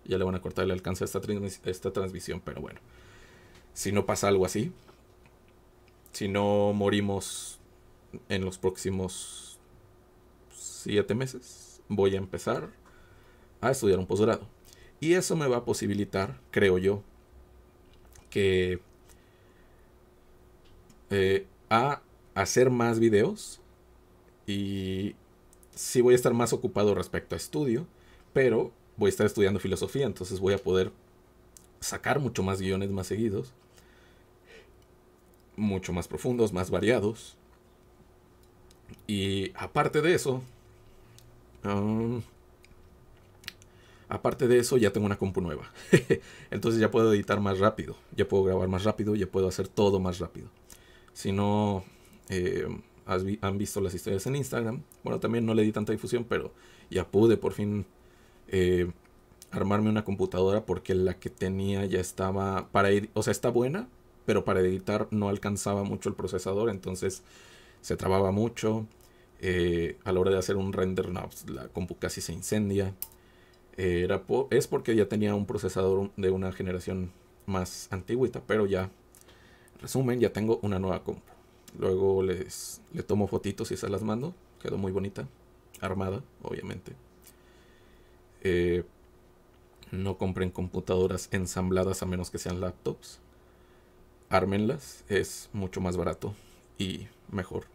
[SPEAKER 1] ya le van a cortar el alcance a esta, esta transmisión, pero bueno, si no pasa algo así, si no morimos en los próximos siete meses, voy a empezar a estudiar un posgrado. Y eso me va a posibilitar, creo yo, que eh, a hacer más videos y sí voy a estar más ocupado respecto a estudio, pero voy a estar estudiando filosofía, entonces voy a poder sacar mucho más guiones más seguidos mucho más profundos, más variados. Y aparte de eso, um, aparte de eso ya tengo una compu nueva. Entonces ya puedo editar más rápido, ya puedo grabar más rápido, ya puedo hacer todo más rápido. Si no eh, han visto las historias en Instagram, bueno, también no le di tanta difusión, pero ya pude por fin eh, armarme una computadora porque la que tenía ya estaba para ir, o sea, está buena, pero para editar no alcanzaba mucho el procesador, entonces se trababa mucho. Eh, a la hora de hacer un render, pues, la compu casi se incendia. Eh, era es porque ya tenía un procesador de una generación más antigüita, pero ya, resumen, ya tengo una nueva compu. Luego les, le tomo fotitos y se las mando. Quedó muy bonita, armada, obviamente. Eh, no compren computadoras ensambladas a menos que sean laptops ármenlas, es mucho más barato y mejor.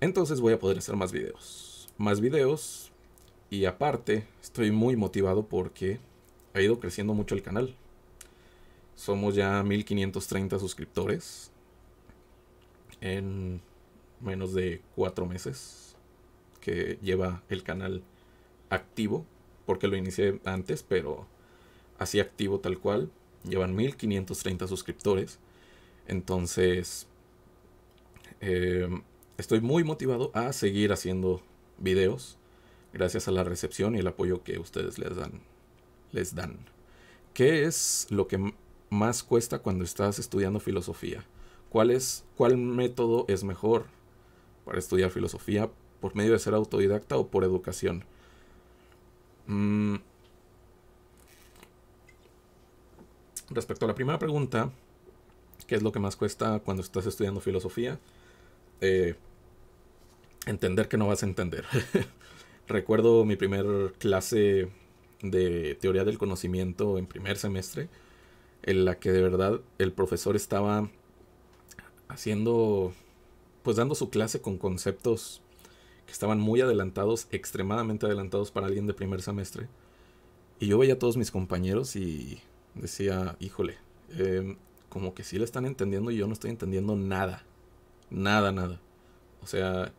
[SPEAKER 1] Entonces voy a poder hacer más videos. Más videos y aparte estoy muy motivado porque ha ido creciendo mucho el canal. Somos ya 1530 suscriptores en menos de 4 meses que lleva el canal activo, porque lo inicié antes, pero así activo tal cual, Llevan 1530 suscriptores. Entonces, em, estoy muy motivado a seguir haciendo videos. Gracias a la recepción y el apoyo que ustedes les dan. Les dan. ¿Qué es lo que más cuesta cuando estás estudiando filosofía? ¿Cuál, es, ¿Cuál método es mejor para estudiar filosofía? ¿Por medio de ser autodidacta o por educación? Mmm... Respecto a la primera pregunta, ¿qué es lo que más cuesta cuando estás estudiando filosofía? Eh, entender que no vas a entender. Recuerdo mi primer clase de teoría del conocimiento en primer semestre, en la que de verdad el profesor estaba haciendo, pues dando su clase con conceptos que estaban muy adelantados, extremadamente adelantados para alguien de primer semestre. Y yo veía a todos mis compañeros y decía, híjole, em, como que sí le están entendiendo y yo no estoy entendiendo nada. Nada, nada. O sea,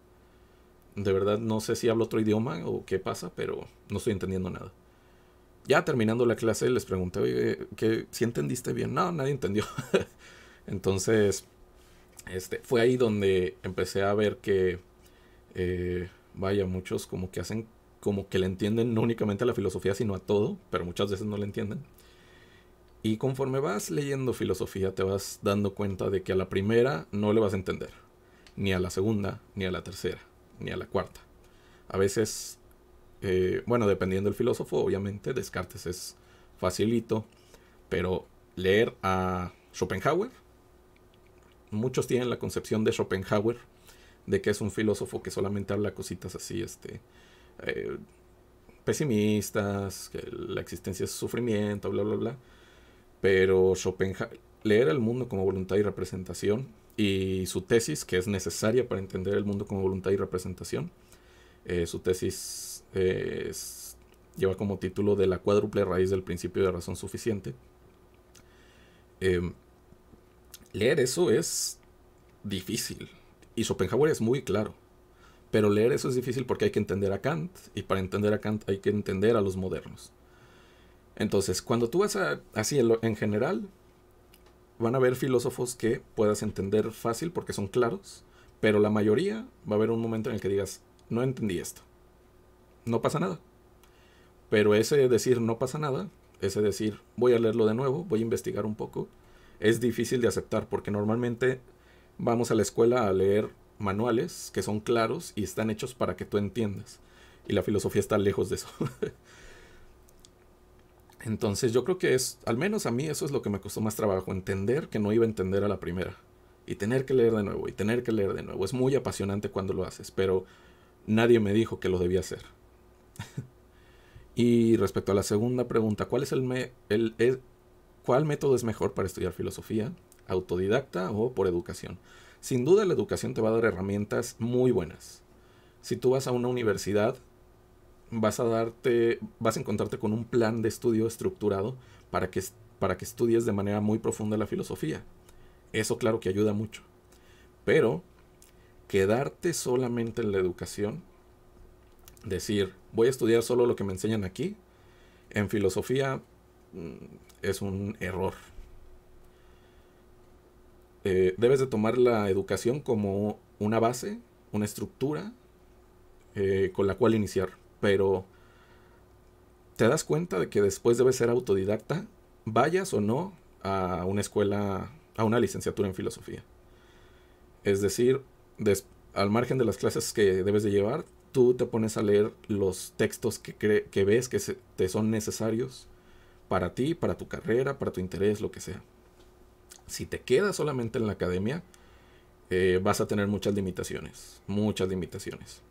[SPEAKER 1] de verdad no sé si hablo otro idioma o qué pasa, pero no estoy entendiendo nada. Ya terminando la clase les pregunté, oye, ¿qué, ¿si entendiste bien? No, nadie entendió. Entonces, este, fue ahí donde empecé a ver que, eh, vaya, muchos como que hacen, como que le entienden no únicamente a la filosofía, sino a todo, pero muchas veces no le entienden. Y conforme vas leyendo filosofía te vas dando cuenta de que a la primera no le vas a entender, ni a la segunda, ni a la tercera, ni a la cuarta. A veces, eh, bueno, dependiendo del filósofo, obviamente Descartes es facilito, pero leer a Schopenhauer, muchos tienen la concepción de Schopenhauer de que es un filósofo que solamente habla cositas así, este, eh, pesimistas, que la existencia es sufrimiento, bla, bla, bla pero Schopenhauer, leer el mundo como voluntad y representación y su tesis, que es necesaria para entender el mundo como voluntad y representación, eh, su tesis eh, lleva como título de la cuádruple raíz del principio de razón suficiente. Em, leer eso es difícil. Y Schopenhauer es muy claro. Pero leer eso es difícil porque hay que entender a Kant y para entender a Kant hay que entender a los modernos. Entonces, cuando tú vas a, así en general, van a haber filósofos que puedas entender fácil porque son claros, pero la mayoría va a haber un momento en el que digas, no entendí esto. No pasa nada. Pero ese decir no pasa nada, ese decir voy a leerlo de nuevo, voy a investigar un poco, es difícil de aceptar porque normalmente vamos a la escuela a leer manuales que son claros y están hechos para que tú entiendas. Y la filosofía está lejos de eso. Entonces yo creo que es, al menos a mí eso es lo que me costó más trabajo, entender que no iba a entender a la primera. Y tener que leer de nuevo, y tener que leer de nuevo. Es muy apasionante cuando lo haces, pero nadie me dijo que lo debía hacer. y respecto a la segunda pregunta, ¿cuál, es el, me el, ¿cuál método es mejor para estudiar filosofía? ¿Autodidacta o por educación? Sin duda la educación te va a dar herramientas muy buenas. Si tú vas a una universidad, vas a darte, vas a encontrarte con un plan de estudio estructurado para que, para que estudies de manera muy profunda la filosofía. Eso claro que ayuda mucho. Pero quedarte solamente en la educación, decir, voy a estudiar solo lo que me enseñan aquí, en filosofía mm, es un error. Eh, debes de tomar la educación como una base, una estructura eh, con la cual iniciar pero te das cuenta de que después debes ser autodidacta, vayas o no a una escuela, a una licenciatura en filosofía. Es decir, al margen de las clases que debes de llevar, tú te pones a leer los textos que, ves que te son necesarios para ti, para tu carrera, para tu interés, lo que sea. Si te quedas solamente en la academia, eh, vas a tener muchas limitaciones, muchas limitaciones.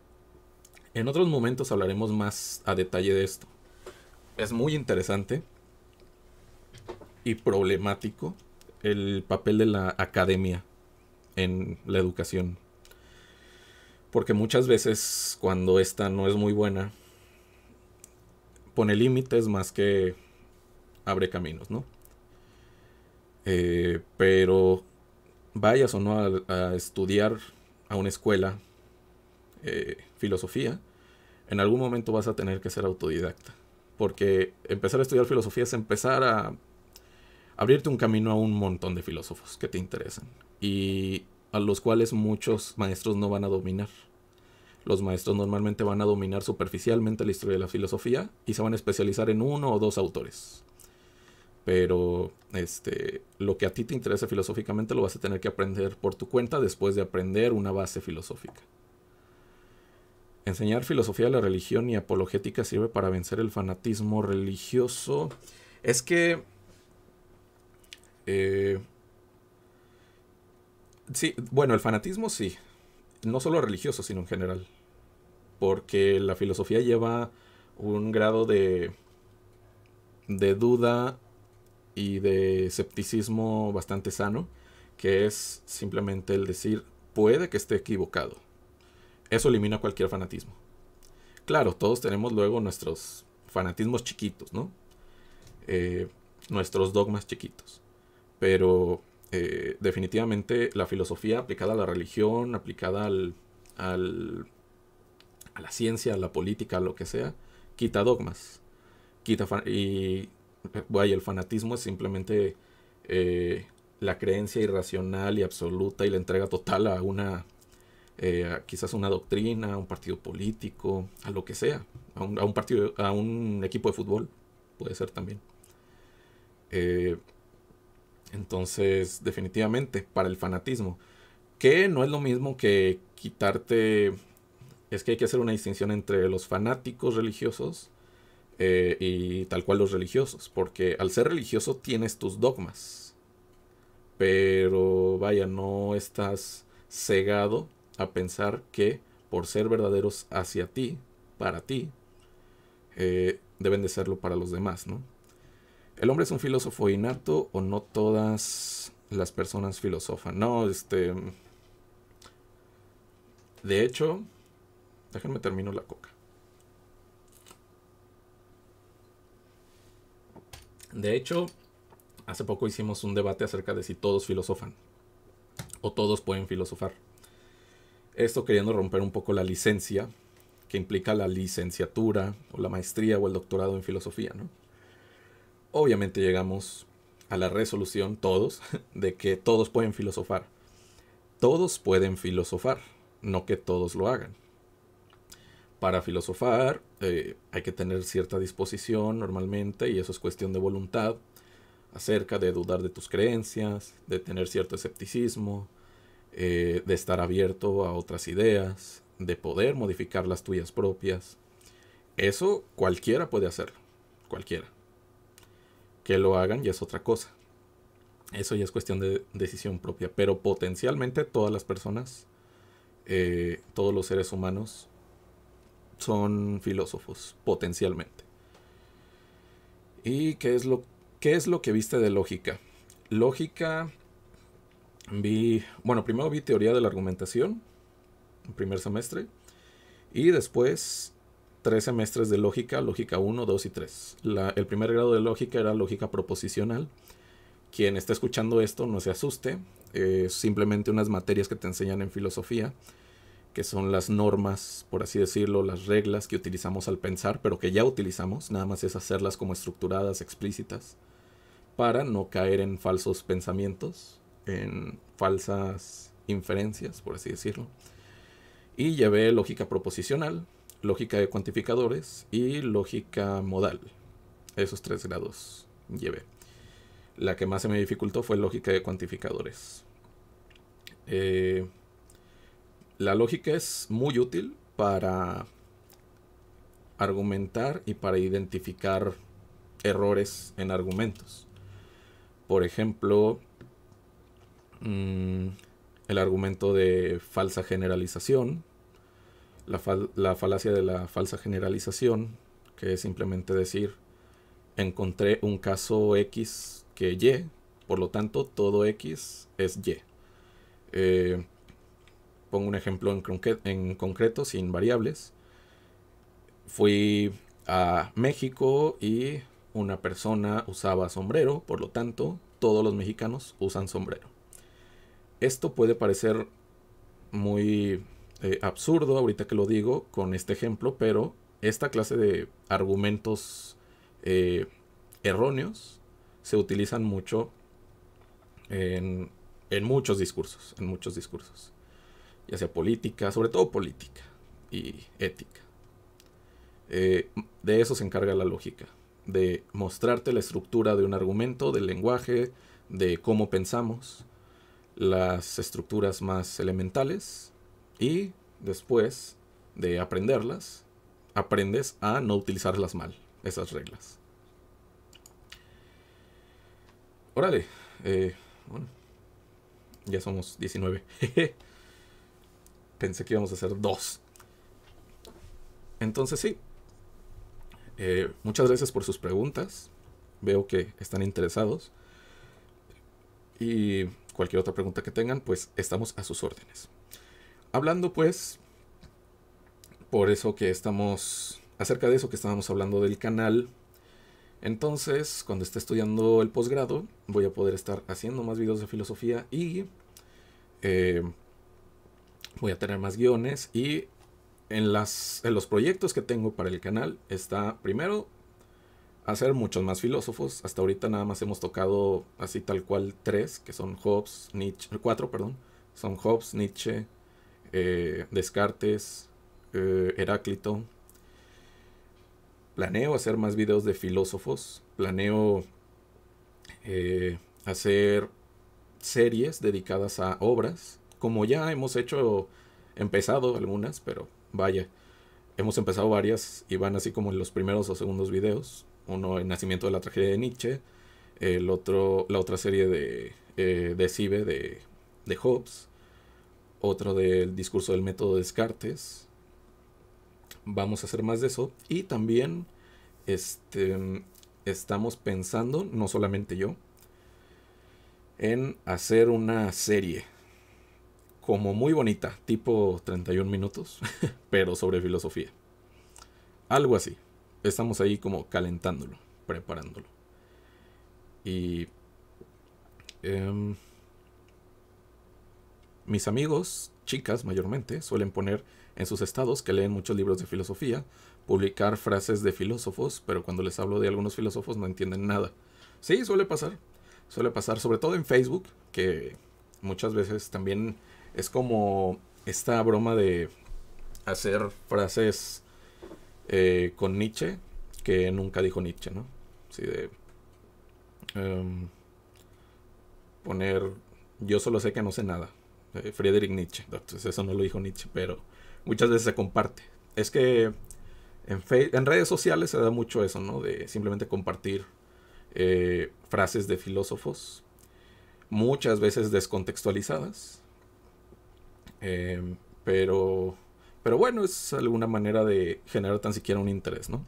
[SPEAKER 1] En otros momentos hablaremos más a detalle de esto. Es muy interesante y problemático el papel de la academia en la educación. Porque muchas veces cuando esta no es muy buena, pone límites más que abre caminos, ¿no? Eh, pero vayas o no a estudiar a una escuela, eh, filosofía, en algún momento vas a tener que ser autodidacta. Porque empezar a estudiar filosofía es empezar a abrirte un camino a un montón de filósofos que te interesan y a los cuales muchos maestros no van a dominar. Los maestros normalmente van a dominar superficialmente la historia de la filosofía y se van a especializar en uno o dos autores. Pero este, lo que a ti te interesa filosóficamente lo vas a tener que aprender por tu cuenta después de aprender una base filosófica. Enseñar filosofía a la religión y apologética sirve para vencer el fanatismo religioso. Es que... Eh, sí, bueno, el fanatismo sí. No solo religioso, sino en general. Porque la filosofía lleva un grado de... de duda y de escepticismo bastante sano, que es simplemente el decir, puede que esté equivocado eso elimina cualquier fanatismo. Claro, todos tenemos luego nuestros fanatismos chiquitos, ¿no? Eh, nuestros dogmas chiquitos. Pero eh, definitivamente la filosofía aplicada a la religión, aplicada al, a la ciencia, a la política, a lo que sea, quita dogmas. Quita y, guay el fanatismo es simplemente eh, la creencia irracional y absoluta y la entrega total a una eh, quizás una doctrina, un partido político, a lo que sea, a un, partido, a un equipo de fútbol, puede ser también. Eh, entonces, definitivamente, para el fanatismo, que no es lo mismo que quitarte, es que hay que hacer una distinción entre los fanáticos religiosos eh, y tal cual los religiosos, porque al ser religioso tienes tus dogmas, pero vaya, no estás cegado a pensar que por ser verdaderos hacia ti, para ti, eh, deben de serlo para los demás, ¿no? ¿El hombre es un filósofo innato o no todas las personas filosofan? No, este... De hecho, déjenme termino la coca. De hecho, hace poco hicimos un debate acerca de si todos filosofan o todos pueden filosofar. Esto queriendo romper un poco la licencia, que implica la licenciatura o la maestría o el doctorado en filosofía. Obviamente llegamos a la resolución todos de que todos pueden filosofar. Todos pueden filosofar, no que todos lo hagan. Para filosofar eh, hay que tener cierta disposición normalmente y eso es cuestión de voluntad acerca de dudar de tus creencias, de tener cierto escepticismo, eh, de estar abierto a otras ideas, de poder modificar las tuyas propias. Eso cualquiera puede hacerlo, cualquiera. Que lo hagan ya es otra cosa. Eso ya es cuestión de decisión propia, pero potencialmente todas las personas, eh, todos los seres humanos son filósofos, potencialmente. ¿Y qué es lo, qué es lo que viste de lógica? Lógica vi, bueno, primero vi teoría de la argumentación, primer semestre, y después tres semestres de lógica, lógica 1, 2 y 3. el primer grado de lógica era lógica proposicional. Quien está escuchando esto no se asuste, simplemente unas materias que te enseñan en filosofía, que son las normas, por así decirlo, las reglas que utilizamos al pensar, pero que ya utilizamos, nada más es hacerlas como estructuradas, explícitas, para no caer en falsos pensamientos en falsas inferencias, por así decirlo. Y llevé lógica proposicional, lógica de cuantificadores y lógica modal. Esos tres grados llevé. La que más se me dificultó fue lógica de cuantificadores. Eh, la lógica es muy útil para argumentar y para identificar errores en argumentos. Por ejemplo, Mm, el argumento de falsa generalización, la, falacia de la falsa generalización, que es simplemente decir, encontré un caso X que Y, por lo tanto todo X es Y. Eh, pongo un ejemplo en, concreto, sin variables. Fui a México y una persona usaba sombrero, por lo tanto todos los mexicanos usan sombrero. Esto puede parecer muy eh, absurdo ahorita que lo digo con este ejemplo, pero esta clase de argumentos eh, erróneos se utilizan mucho en, muchos discursos, en muchos discursos, ya sea política, sobre todo política y ética. Eh, de eso se encarga la lógica, de mostrarte la estructura de un argumento, del lenguaje, de cómo pensamos, las estructuras más elementales y después de aprenderlas, aprendes a no utilizarlas mal, esas reglas. Órale, eh, ya somos 19. Pensé que íbamos a hacer dos. Entonces sí, eh, muchas gracias por sus preguntas. Veo que están interesados. Y cualquier otra pregunta que tengan, pues estamos a sus órdenes. Hablando pues, por eso que estamos, acerca de eso que estábamos hablando del canal, entonces cuando esté estudiando el posgrado voy a poder estar haciendo más videos de filosofía y eh, voy a tener más guiones y en, las, en los proyectos que tengo para el canal está primero ...hacer muchos más filósofos. Hasta ahorita nada más hemos tocado así tal cual tres, que son Hobbes, Nietzsche, eh, cuatro, perdón, son Hobbes, Nietzsche, eh, Descartes, eh, Heráclito. Planeo hacer más videos de filósofos, planeo hacer series dedicadas a obras, como ya hemos hecho, empezado algunas, pero vaya, hemos empezado varias y van así como en los primeros o segundos videos, uno, El nacimiento de la tragedia de Nietzsche. El otro, la otra serie de, eh, de Cibe, de, de Hobbes. Otro del discurso del método de Descartes. Vamos a hacer más de eso. Y también este, estamos pensando, no solamente yo, en hacer una serie como muy bonita, tipo 31 minutos, pero sobre filosofía. Algo así estamos ahí como calentándolo, preparándolo. Y em, mis amigos, chicas mayormente, suelen poner en sus estados que leen muchos libros de filosofía, publicar frases de filósofos, pero cuando les hablo de algunos filósofos no entienden nada. Sí, suele pasar. Suele pasar, sobre todo en Facebook, que muchas veces también es como esta broma de hacer frases eh, con Nietzsche, que nunca dijo Nietzsche, ¿no? de em, poner yo solo sé que no sé nada. Friedrich Nietzsche. Entonces, eso no lo dijo Nietzsche, pero muchas veces se comparte. Es que en, redes sociales se da mucho eso, ¿no? De simplemente compartir eh, frases de filósofos, muchas veces descontextualizadas, em, pero pero bueno, es alguna manera de generar tan siquiera un interés, ¿no?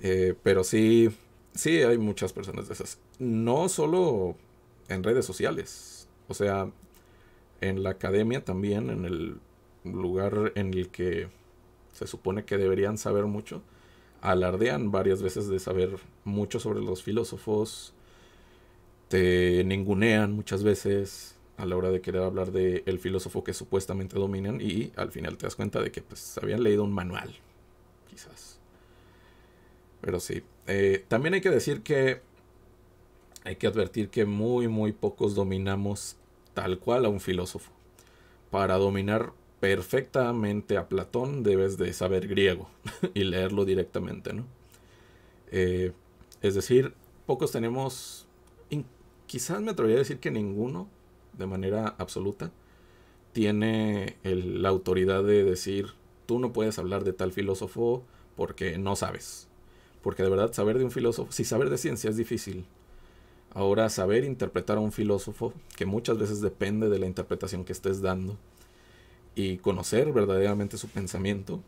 [SPEAKER 1] Eh, pero sí, sí hay muchas personas de esas. No solo en redes sociales. O sea, en la academia también, en el lugar en el que se supone que deberían saber mucho, alardean varias veces de saber mucho sobre los filósofos, te ningunean muchas veces, a la hora de querer hablar del filósofo que supuestamente dominan y al final te das cuenta de que pues habían leído un manual, quizás. Pero sí, eh, también hay que decir que hay que advertir que muy, muy pocos dominamos tal cual a un filósofo. Para dominar perfectamente a Platón debes de saber griego y leerlo directamente, ¿no? Eh, es decir, pocos tenemos, quizás me atrevería a decir que ninguno de manera absoluta, tiene la autoridad de decir, tú no puedes hablar de tal filósofo porque no sabes. Porque de verdad saber de un filósofo, si saber de ciencia es difícil, ahora saber interpretar a un filósofo, que muchas veces depende de la interpretación que estés dando, y conocer verdaderamente su pensamiento,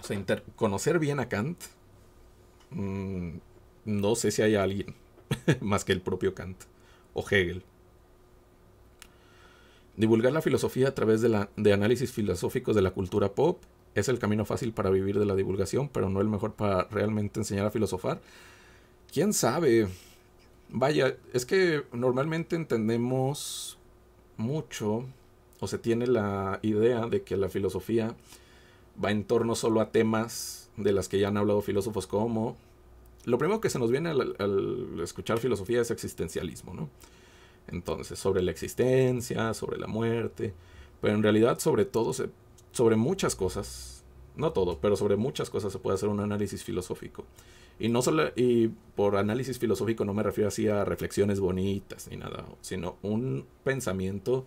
[SPEAKER 1] o sea, conocer bien a Kant, mm, no sé si hay alguien más que el propio Kant o Hegel. Divulgar la filosofía a través de, la, de análisis filosóficos de la cultura pop es el camino fácil para vivir de la divulgación, pero no el mejor para realmente enseñar a filosofar. ¿Quién sabe? Vaya, es que normalmente entendemos mucho o se tiene la idea de que la filosofía va en torno solo a temas de las que ya han hablado filósofos como... Lo primero que se nos viene al escuchar filosofía es existencialismo, ¿no? Entonces, sobre la existencia, sobre la muerte, pero en realidad sobre todo, sobre muchas cosas, no todo, pero sobre muchas cosas se puede hacer un análisis filosófico. Y, no solo, y por análisis filosófico no me refiero así a reflexiones bonitas ni nada, sino un pensamiento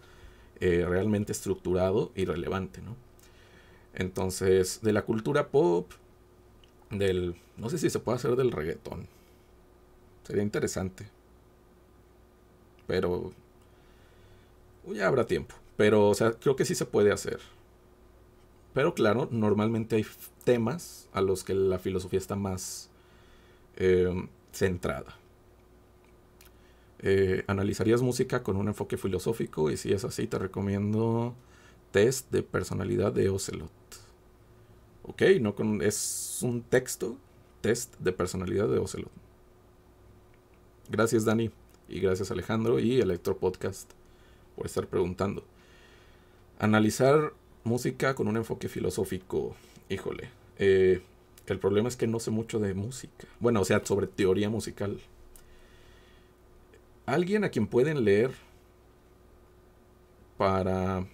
[SPEAKER 1] eh, realmente estructurado y relevante, Entonces, de la cultura pop, del... No sé si se puede hacer del reggaetón. Sería interesante. Pero ya habrá tiempo. Pero, o sea, creo que sí se puede hacer. Pero claro, normalmente hay temas a los que la filosofía está más eh, centrada. Eh, ¿Analizarías música con un enfoque filosófico? Y si es así, te recomiendo Test de Personalidad de Ocelot. Ok, no con, es un texto, Test de Personalidad de Ocelot. Gracias, Dani. Y gracias Alejandro y Electro Podcast por estar preguntando. Analizar música con un enfoque filosófico. Híjole. Eh, el problema es que no sé mucho de música. Bueno, o sea, sobre teoría musical. Alguien a quien pueden leer para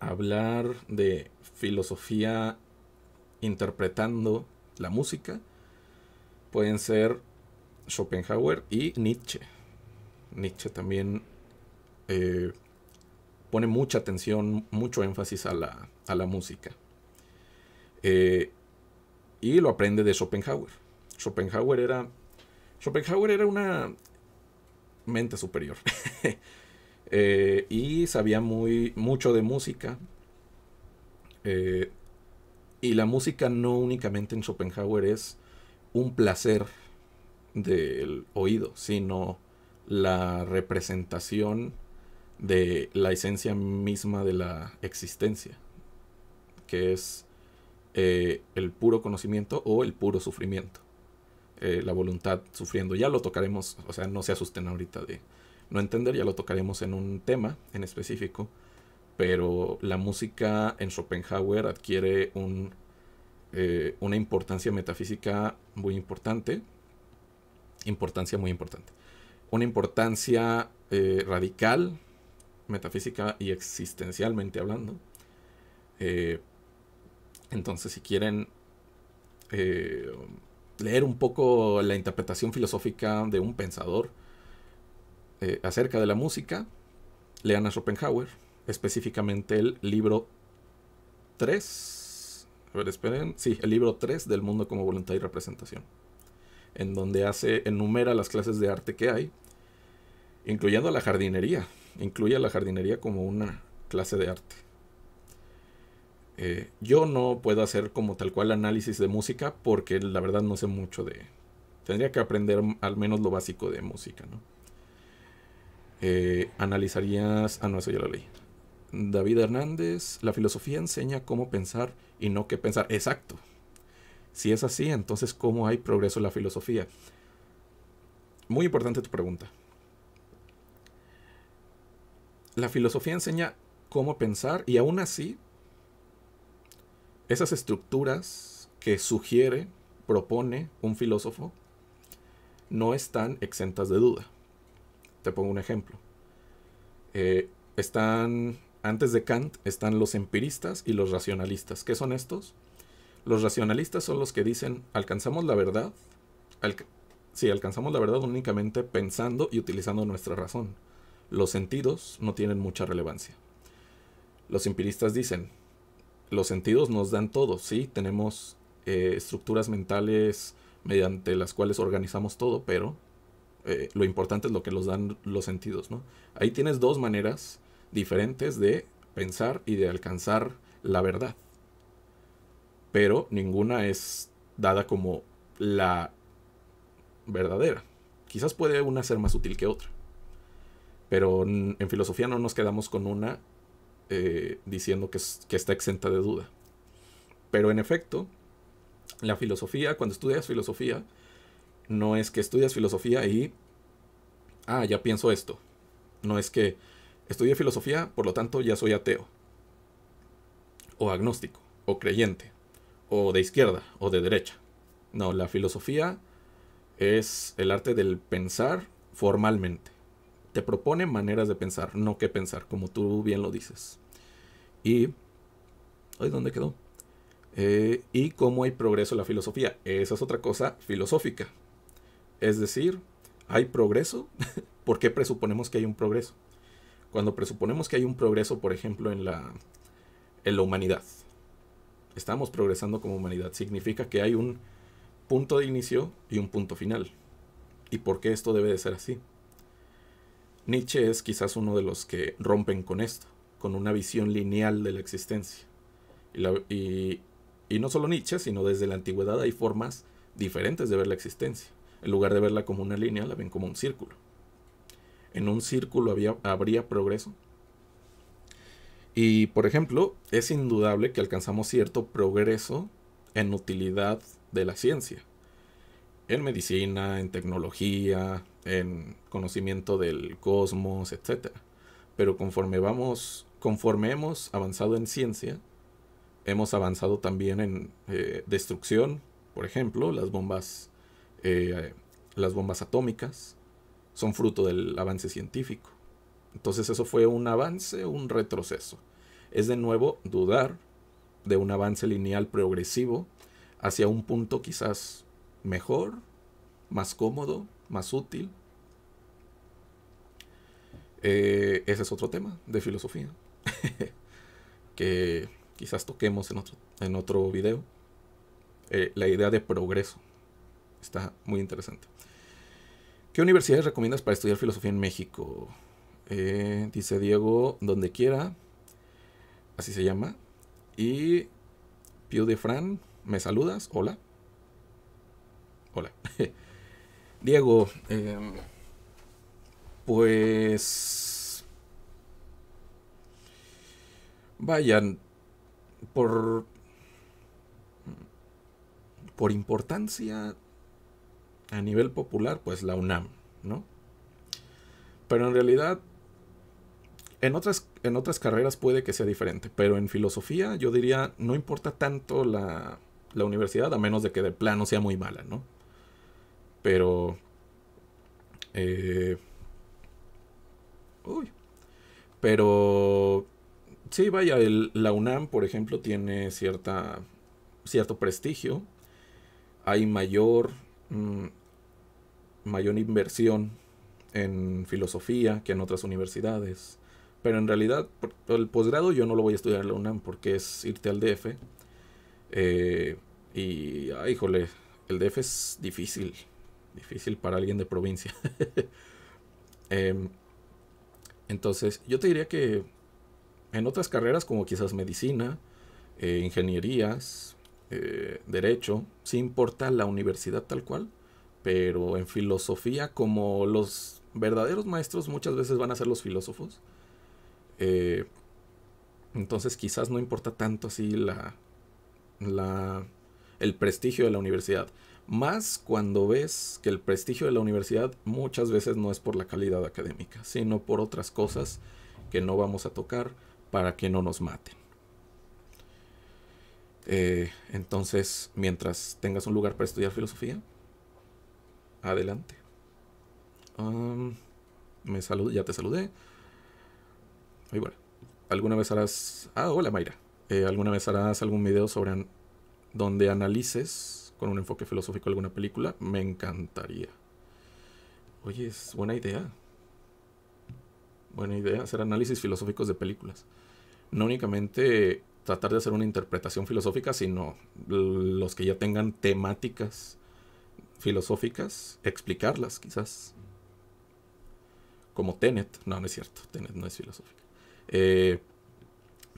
[SPEAKER 1] hablar de filosofía interpretando la música pueden ser Schopenhauer y Nietzsche. Nietzsche también eh, pone mucha atención, mucho énfasis a la, a la música. Eh, y lo aprende de Schopenhauer. Schopenhauer era, Schopenhauer era una mente superior. Eh, y sabía muy, mucho de música. y la música no únicamente en Schopenhauer es un placer del oído, sino la representación de la esencia misma de la existencia, que es eh, el puro conocimiento o el puro sufrimiento. Eh, la voluntad sufriendo. Ya lo tocaremos, o sea, no se asusten ahorita de no entender, ya lo tocaremos en un tema en específico, pero la música en Schopenhauer adquiere un, eh, una importancia metafísica muy importante importancia muy importante. Una importancia eh, radical, metafísica y existencialmente hablando. Eh, entonces, si quieren eh, leer un poco la interpretación filosófica de un pensador acerca de la música, lean a Schopenhauer, específicamente el libro 3. A ver, esperen. Sí, el libro 3 del mundo como voluntad y representación en donde hace, enumera las clases de arte que hay, incluyendo la jardinería. Incluye la jardinería como una clase de arte. Eh, yo no puedo hacer como tal cual análisis de música porque la verdad no sé mucho de... Tendría que aprender al menos lo básico de música, ¿no? Eh, analizarías... Ah, no, eso ya lo leí. David Hernández, la filosofía enseña cómo pensar y no qué pensar. Exacto, si es así, entonces ¿cómo hay progreso en la filosofía? Muy importante tu pregunta. La filosofía enseña cómo pensar y aún así esas estructuras que sugiere, propone un filósofo, no están exentas de duda. Te pongo un ejemplo. Eh, están, antes de Kant, están los empiristas y los racionalistas. ¿Qué son estos? Los racionalistas son los que dicen, alcanzamos la verdad, si alcanzamos la verdad únicamente pensando y utilizando nuestra razón. Los sentidos no tienen mucha relevancia. Los empiristas dicen, los sentidos nos dan todo, sí, tenemos eh, estructuras mentales mediante las cuales organizamos todo, pero eh, lo importante es lo que nos dan los sentidos, ¿no? Ahí tienes dos maneras diferentes de pensar y de alcanzar la verdad pero ninguna es dada como la verdadera. Quizás puede una ser más útil que otra, pero en filosofía no nos quedamos con una eh, diciendo que, está exenta de duda. Pero en efecto, la filosofía, cuando estudias filosofía, no es que estudias filosofía y, ah, ya pienso esto. No es que estudie filosofía, por lo tanto ya soy ateo, o agnóstico, o creyente, o de izquierda o de derecha. No, la filosofía es el arte del pensar formalmente. Te propone maneras de pensar, no qué pensar, como tú bien lo dices. Y... ¿Ay, dónde quedó? Eh, y cómo hay progreso en la filosofía. Esa es otra cosa filosófica. Es decir, ¿hay progreso? ¿Por qué presuponemos que hay un progreso? Cuando presuponemos que hay un progreso, por ejemplo, en la, en la humanidad, estamos progresando como humanidad. Significa que hay un punto de inicio y un punto final. ¿Y por qué esto debe de ser así? Nietzsche es quizás uno de los que rompen con esto, con una visión lineal de la existencia. Y, no solo Nietzsche, sino desde la antigüedad hay formas diferentes de ver la existencia. En lugar de verla como una línea, la ven como un círculo. ¿En un círculo habría progreso? Y por ejemplo, es indudable que alcanzamos cierto progreso en utilidad de la ciencia. En medicina, en tecnología, en conocimiento del cosmos, etc. Pero conforme vamos, conforme hemos avanzado en ciencia, hemos avanzado también en eh, destrucción, por ejemplo, las bombas, eh, las bombas atómicas son fruto del avance científico. Entonces eso fue un avance o un retroceso. Es de nuevo dudar de un avance lineal progresivo hacia un punto quizás mejor, más cómodo, más útil. Eh, ese es otro tema de filosofía que quizás toquemos en otro, en otro video. Eh, la idea de progreso está muy interesante. ¿Qué universidades recomiendas para estudiar filosofía en México? Eh, dice Diego, donde quiera. Así se llama. Y Piu de Fran, ¿me saludas? Hola. Hola. Diego, em, pues... Vayan, por... Por importancia a nivel popular, pues la UNAM, ¿no? Pero en realidad en otras, en otras carreras puede que sea diferente, pero en filosofía yo diría no importa tanto la, universidad, a menos de que de plano sea muy mala, ¿no? Pero... Eh, uy. Pero... Sí, vaya, la UNAM, por ejemplo, tiene cierta, cierto prestigio. Hay mayor, mm, mayor inversión en filosofía que en otras universidades. Pero en realidad, el posgrado yo no lo voy a estudiar en la UNAM porque es irte al DF. Eh, y, ah, híjole, el DF es difícil. Difícil para alguien de provincia. Em, entonces, yo te diría que en otras carreras como quizás medicina, eh, ingenierías, eh, derecho, sí importa la universidad tal cual, pero en filosofía como los verdaderos maestros muchas veces van a ser los filósofos, eh, entonces quizás no importa tanto así la, la, el prestigio de la universidad. Más cuando ves que el prestigio de la universidad muchas veces no es por la calidad académica, sino por otras cosas que no vamos a tocar para que no nos maten. Eh, entonces, mientras tengas un lugar para estudiar filosofía, adelante. Ah, me ya te saludé. Ay, bueno. ¿Alguna vez harás... Ah, hola Mayra. Eh, ¿Alguna vez harás algún video sobre donde analices con un enfoque filosófico alguna película? Me encantaría. Oye, es buena idea. Buena idea hacer análisis filosóficos de películas. No únicamente tratar de hacer una interpretación filosófica, sino los que ya tengan temáticas filosóficas, explicarlas quizás. Como Tenet. No, no es cierto. Tenet no es filosófica. Eh,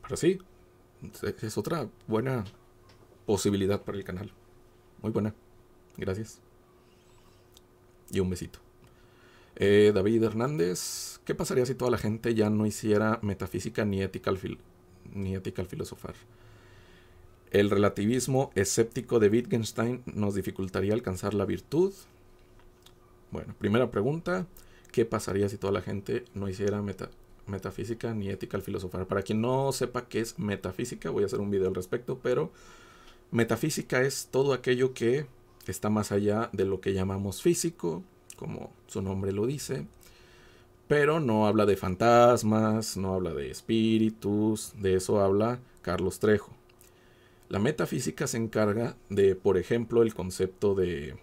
[SPEAKER 1] pero sí, es otra buena posibilidad para el canal. Muy buena. Gracias. Y un besito. Eh, David Hernández, ¿qué pasaría si toda la gente ya no hiciera metafísica ni ética al, ni ética al filosofar? El relativismo escéptico de Wittgenstein nos dificultaría alcanzar la virtud. Bueno, primera pregunta, ¿qué pasaría si toda la gente no hiciera meta Metafísica ni ética al filosofar. Para quien no sepa qué es metafísica, voy a hacer un video al respecto, pero metafísica es todo aquello que está más allá de lo que llamamos físico, como su nombre lo dice, pero no habla de fantasmas, no habla de espíritus, de eso habla Carlos Trejo. La metafísica se encarga de, por ejemplo, el concepto de...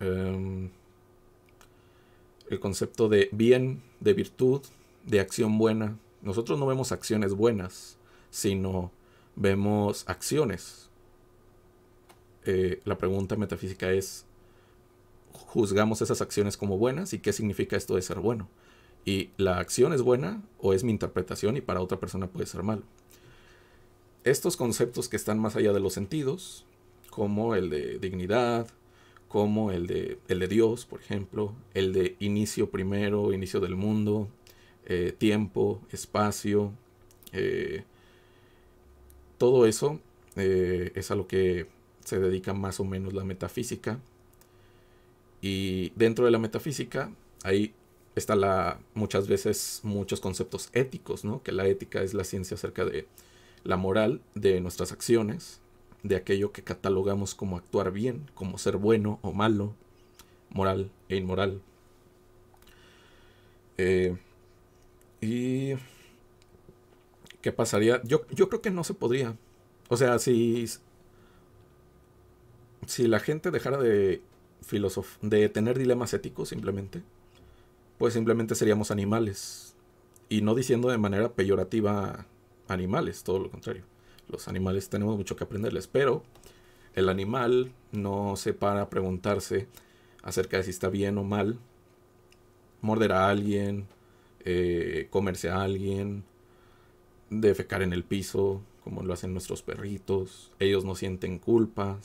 [SPEAKER 1] Em, el concepto de bien, de virtud, de acción buena. Nosotros no vemos acciones buenas, sino vemos acciones. Eh, la pregunta metafísica es, ¿juzgamos esas acciones como buenas y qué significa esto de ser bueno? Y la acción es buena o es mi interpretación y para otra persona puede ser malo. Estos conceptos que están más allá de los sentidos, como el de dignidad, como el de, el de Dios, por ejemplo, el de inicio primero, inicio del mundo, eh, tiempo, espacio, eh, todo eso eh, es a lo que se dedica más o menos la metafísica. Y dentro de la metafísica, ahí está la, muchas veces muchos conceptos éticos, ¿no? que la ética es la ciencia acerca de la moral, de nuestras acciones, de aquello que catalogamos como actuar bien, como ser bueno o malo, moral e inmoral. Eh, ¿Y qué pasaría? Yo, yo creo que no se podría. O sea, si, si la gente dejara de, de tener dilemas éticos simplemente, pues simplemente seríamos animales. Y no diciendo de manera peyorativa animales, todo lo contrario. Los animales tenemos mucho que aprenderles, pero el animal no se para a preguntarse acerca de si está bien o mal. Morder a alguien, eh, comerse a alguien, de fecar en el piso, como lo hacen nuestros perritos. Ellos no sienten culpa,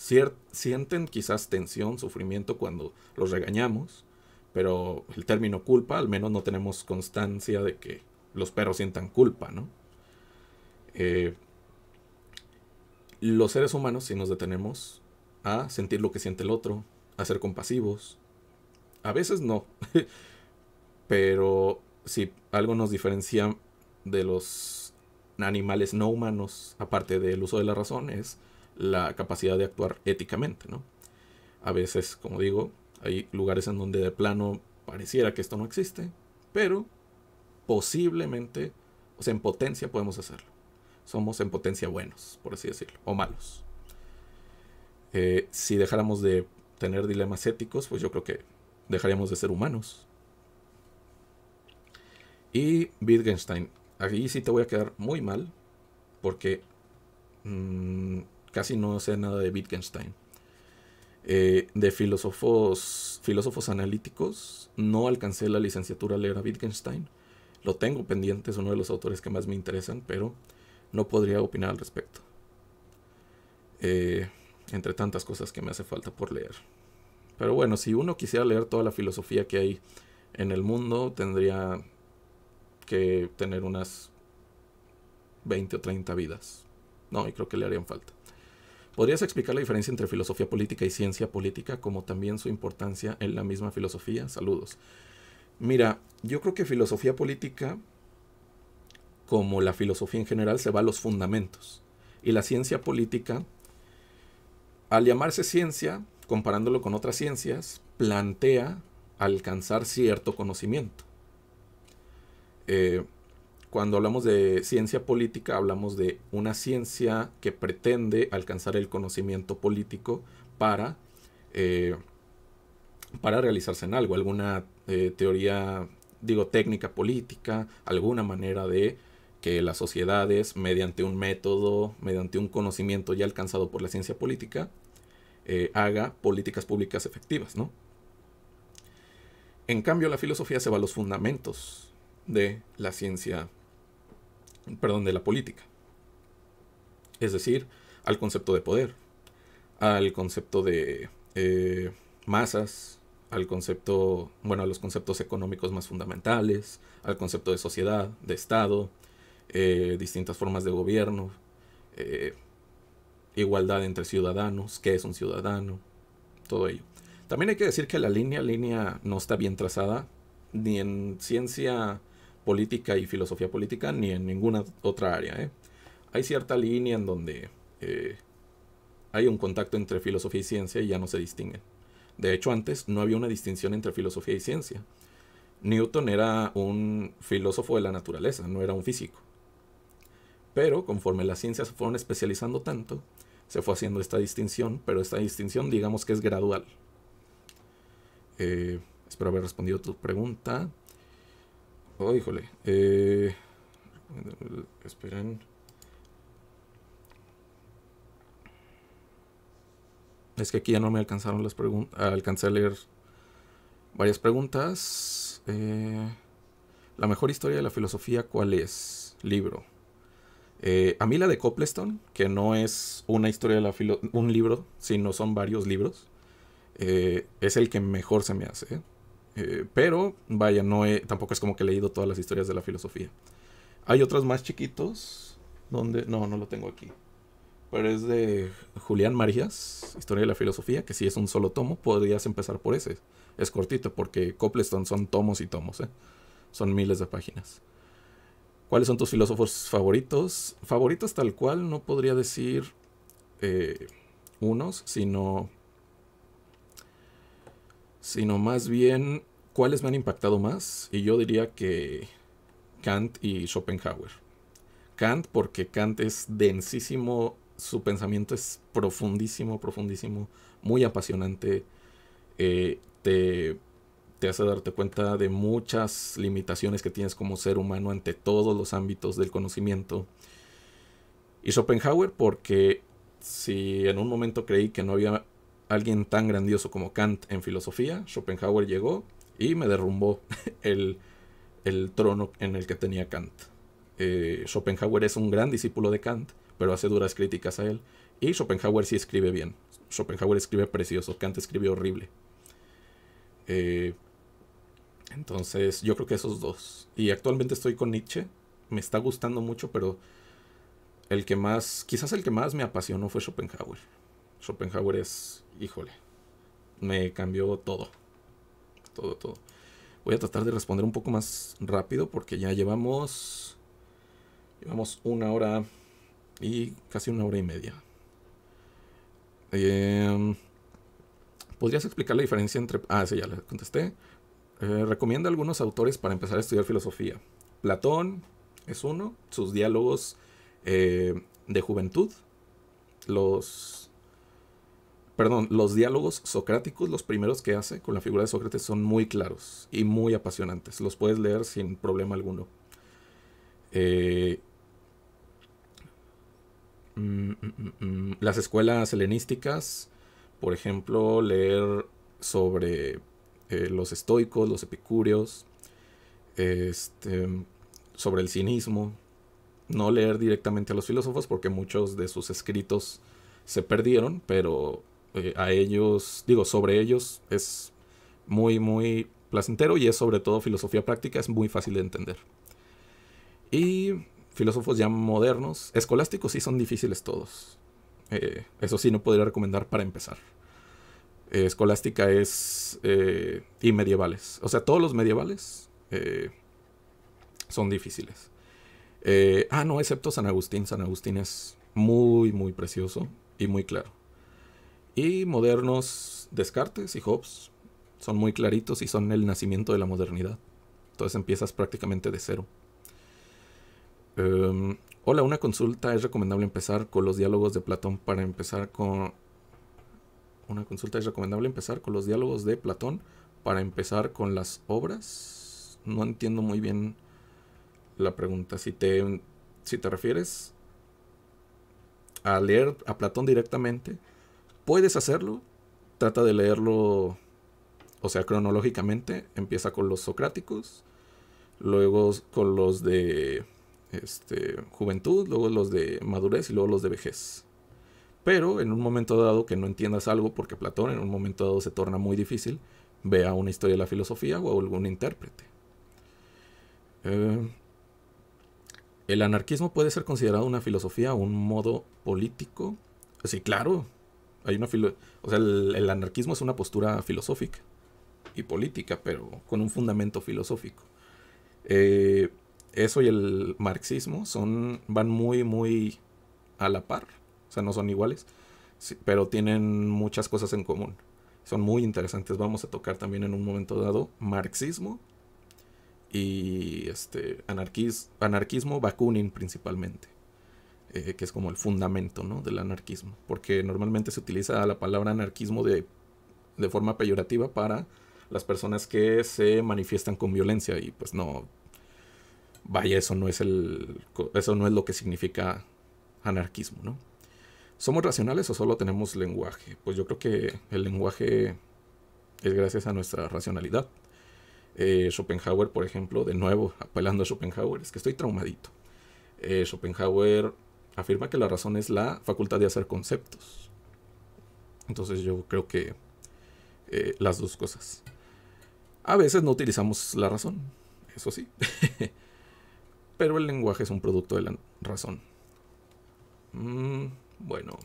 [SPEAKER 1] sienten quizás tensión, sufrimiento cuando los regañamos, pero el término culpa, al menos no tenemos constancia de que los perros sientan culpa, ¿no? Eh, los seres humanos, si nos detenemos a sentir lo que siente el otro, a ser compasivos, a veces no, pero si algo nos diferencia de los animales no humanos, aparte del uso de la razón, es la capacidad de actuar éticamente, ¿no? A veces, como digo, hay lugares en donde de plano pareciera que esto no existe, pero posiblemente, o sea, en potencia podemos hacerlo. Somos en potencia buenos, por así decirlo, o malos. Eh, si dejáramos de tener dilemas éticos, pues yo creo que dejaríamos de ser humanos. Y Wittgenstein. Aquí sí te voy a quedar muy mal. Porque mm, casi no sé nada de Wittgenstein. Eh, de filósofos, filósofos analíticos, no alcancé la licenciatura a leer a Wittgenstein. Lo tengo pendiente, es uno de los autores que más me interesan, pero no podría opinar al respecto. Eh, entre tantas cosas que me hace falta por leer. Pero bueno, si uno quisiera leer toda la filosofía que hay en el mundo, tendría tener unas 20 o 30 vidas. No, y creo que le harían falta. ¿Podrías explicar la diferencia entre filosofía política y ciencia política, como también su importancia en la misma filosofía? Saludos. Mira, yo creo que filosofía política, como la filosofía en general, se va a los fundamentos. Y la ciencia política, al llamarse ciencia, comparándolo con otras ciencias, plantea alcanzar cierto conocimiento. Eh, cuando hablamos de ciencia política, hablamos de una ciencia que pretende alcanzar el conocimiento político para, eh, para realizarse en algo, alguna eh, teoría, digo, técnica política, alguna manera de que las sociedades, mediante un método, mediante un conocimiento ya alcanzado por la ciencia política, haga políticas públicas efectivas, En cambio, la filosofía se va a los fundamentos, de la ciencia, perdón, de la política. Es decir, al concepto de poder, al concepto de eh, masas, al concepto, bueno, a los conceptos económicos más fundamentales, al concepto de sociedad, de Estado, eh, distintas formas de gobierno, eh, igualdad entre ciudadanos, qué es un ciudadano, todo ello. También hay que decir que la línea, línea no está bien trazada, ni en ciencia política y filosofía política ni en ninguna otra área. ¿eh? Hay cierta línea en donde eh, hay un contacto entre filosofía y ciencia y ya no se distinguen. De hecho, antes no había una distinción entre filosofía y ciencia. Newton era un filósofo de la naturaleza, no era un físico. Pero conforme las ciencias se fueron especializando tanto, se fue haciendo esta distinción, pero esta distinción digamos que es gradual. Eh, espero haber respondido tu pregunta. Oh, híjole. Eh, esperen. Es que aquí ya no me alcanzaron las preguntas. Alcancé a leer varias preguntas. Eh, la mejor historia de la filosofía, ¿cuál es? Libro. Eh, a mí la de Coplestone, que no es una historia de la filosofía un libro, sino son varios libros, es el que mejor se me hace. Eh, pero, vaya, no tampoco es como que he leído todas las historias de la filosofía. Hay otras más chiquitos donde... No, no lo tengo aquí. Pero es de Julián Marías, Historia de la Filosofía, que si es un solo tomo, podrías empezar por ese. Es cortito porque Copleston son tomos y tomos, ¿eh? Son miles de páginas. ¿Cuáles son tus filósofos favoritos? Favoritos tal cual, no podría decir eh, unos, sino sino más bien cuáles me han impactado más. Y yo diría que Kant y Schopenhauer. Kant porque Kant es densísimo, su pensamiento es profundísimo, profundísimo, muy apasionante. Eh, te, te hace darte cuenta de muchas limitaciones que tienes como ser humano ante todos los ámbitos del conocimiento. Y Schopenhauer porque si en un momento creí que no había alguien tan grandioso como Kant en filosofía, Schopenhauer llegó y me derrumbó el, trono en el que tenía Kant. Eh, Schopenhauer es un gran discípulo de Kant, pero hace duras críticas a él. Y Schopenhauer sí escribe bien. Schopenhauer escribe precioso, Kant escribe horrible. Eh, entonces, yo creo que esos dos. Y actualmente estoy con Nietzsche. Me está gustando mucho, pero el que más, quizás el que más me apasionó fue Schopenhauer. Schopenhauer es, híjole, me cambió todo. Todo, todo. Voy a tratar de responder un poco más rápido porque ya llevamos... Llevamos una hora y casi una hora y media. Em, ¿Podrías explicar la diferencia entre... Ah, sí, ya le contesté. Eh, recomienda algunos autores para empezar a estudiar filosofía. Platón es uno. Sus diálogos eh, de juventud. Los perdón, los diálogos socráticos, los primeros que hace con la figura de Sócrates, son muy claros y muy apasionantes. Los puedes leer sin problema alguno. Eh, mm, mm, mm, las escuelas helenísticas, por ejemplo, leer sobre eh, los estoicos, los epicúreos, este, sobre el cinismo. No leer directamente a los filósofos porque muchos de sus escritos se perdieron, pero eh, a ellos, digo, sobre ellos es muy, muy placentero y es sobre todo filosofía práctica, es muy fácil de entender. Y filósofos ya modernos, escolásticos sí son difíciles todos. Eh, eso sí, no podría recomendar para empezar. Eh, escolástica es... y medievales. O sea, todos los medievales son difíciles. ah, no, excepto San Agustín. San Agustín es muy, muy precioso y muy claro. Y modernos Descartes y Hobbes son muy claritos y son el nacimiento de la modernidad. Entonces empiezas prácticamente de cero. Em, hola, una consulta. ¿Es recomendable empezar con los diálogos de Platón para empezar con... Una consulta es recomendable empezar con los diálogos de Platón para empezar con las obras. No entiendo muy bien la pregunta. Si te, si te refieres a leer a Platón directamente, Puedes hacerlo, trata de leerlo, o sea, cronológicamente, empieza con los socráticos, luego con los de este, juventud, luego los de madurez y luego los de vejez. Pero en un momento dado que no entiendas algo, porque Platón en un momento dado se torna muy difícil, vea una historia de la filosofía o algún intérprete. Eh, el anarquismo puede ser considerado una filosofía, un modo político. Sí, claro, hay una filo o sea, el, anarquismo es una postura filosófica y política, pero con un fundamento filosófico. Eh, eso y el marxismo son, van muy, muy a la par. O sea, no son iguales, pero tienen muchas cosas en común. Son muy interesantes. Vamos a tocar también en un momento dado marxismo y este anarquismo Bakunin principalmente. Eh, que es como el fundamento ¿no? del anarquismo, porque normalmente se utiliza la palabra anarquismo de, de forma peyorativa para las personas que se manifiestan con violencia y pues no, vaya, eso no es, el, eso no es lo que significa anarquismo, ¿no? ¿Somos racionales o solo tenemos lenguaje? Pues yo creo que el lenguaje es gracias a nuestra racionalidad. Eh, Schopenhauer, por ejemplo, de nuevo, apelando a Schopenhauer, es que estoy traumadito. Eh, Schopenhauer afirma que la razón es la facultad de hacer conceptos. Entonces yo creo que eh, las dos cosas. A veces no utilizamos la razón, eso sí. Pero el lenguaje es un producto de la razón. Mm, bueno.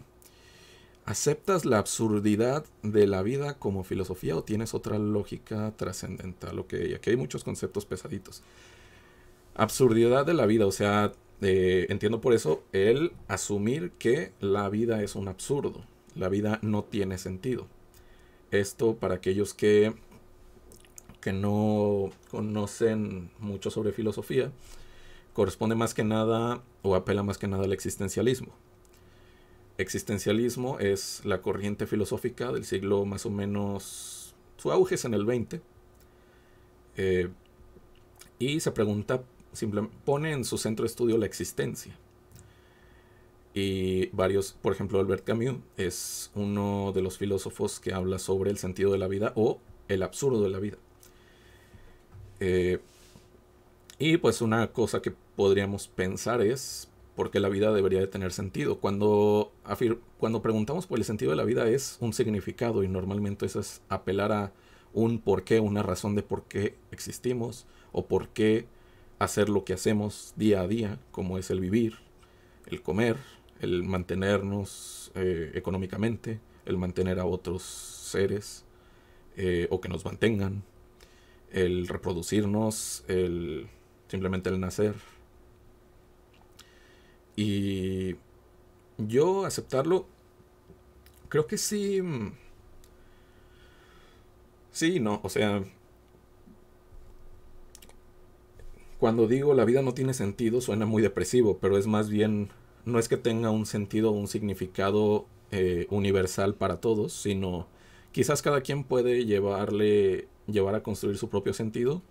[SPEAKER 1] ¿Aceptas la absurdidad de la vida como filosofía o tienes otra lógica trascendental? Ok, aquí hay muchos conceptos pesaditos. Absurdidad de la vida, o sea, eh, entiendo por eso el asumir que la vida es un absurdo, la vida no tiene sentido. Esto para aquellos que, que no conocen mucho sobre filosofía, corresponde más que nada o apela más que nada al existencialismo. Existencialismo es la corriente filosófica del siglo más o menos, su auge es en el 20, eh, y se pregunta simplemente pone en su centro de estudio la existencia. Y varios, por ejemplo, Albert Camus es uno de los filósofos que habla sobre el sentido de la vida o el absurdo de la vida. Eh, y pues una cosa que podríamos pensar es por qué la vida debería de tener sentido. Cuando, cuando preguntamos por el sentido de la vida es un significado y normalmente eso es apelar a un por qué, una razón de por qué existimos o por qué hacer lo que hacemos día a día, como es el vivir, el comer, el mantenernos eh, económicamente, el mantener a otros seres eh, o que nos mantengan, el reproducirnos, el simplemente el nacer. Y yo aceptarlo, creo que sí. Mm, sí, no, o sea, Cuando digo la vida no tiene sentido, suena muy depresivo, pero es más bien, no es que tenga un sentido un significado eh, universal para todos, sino quizás cada quien puede llevarle, llevar a construir su propio sentido,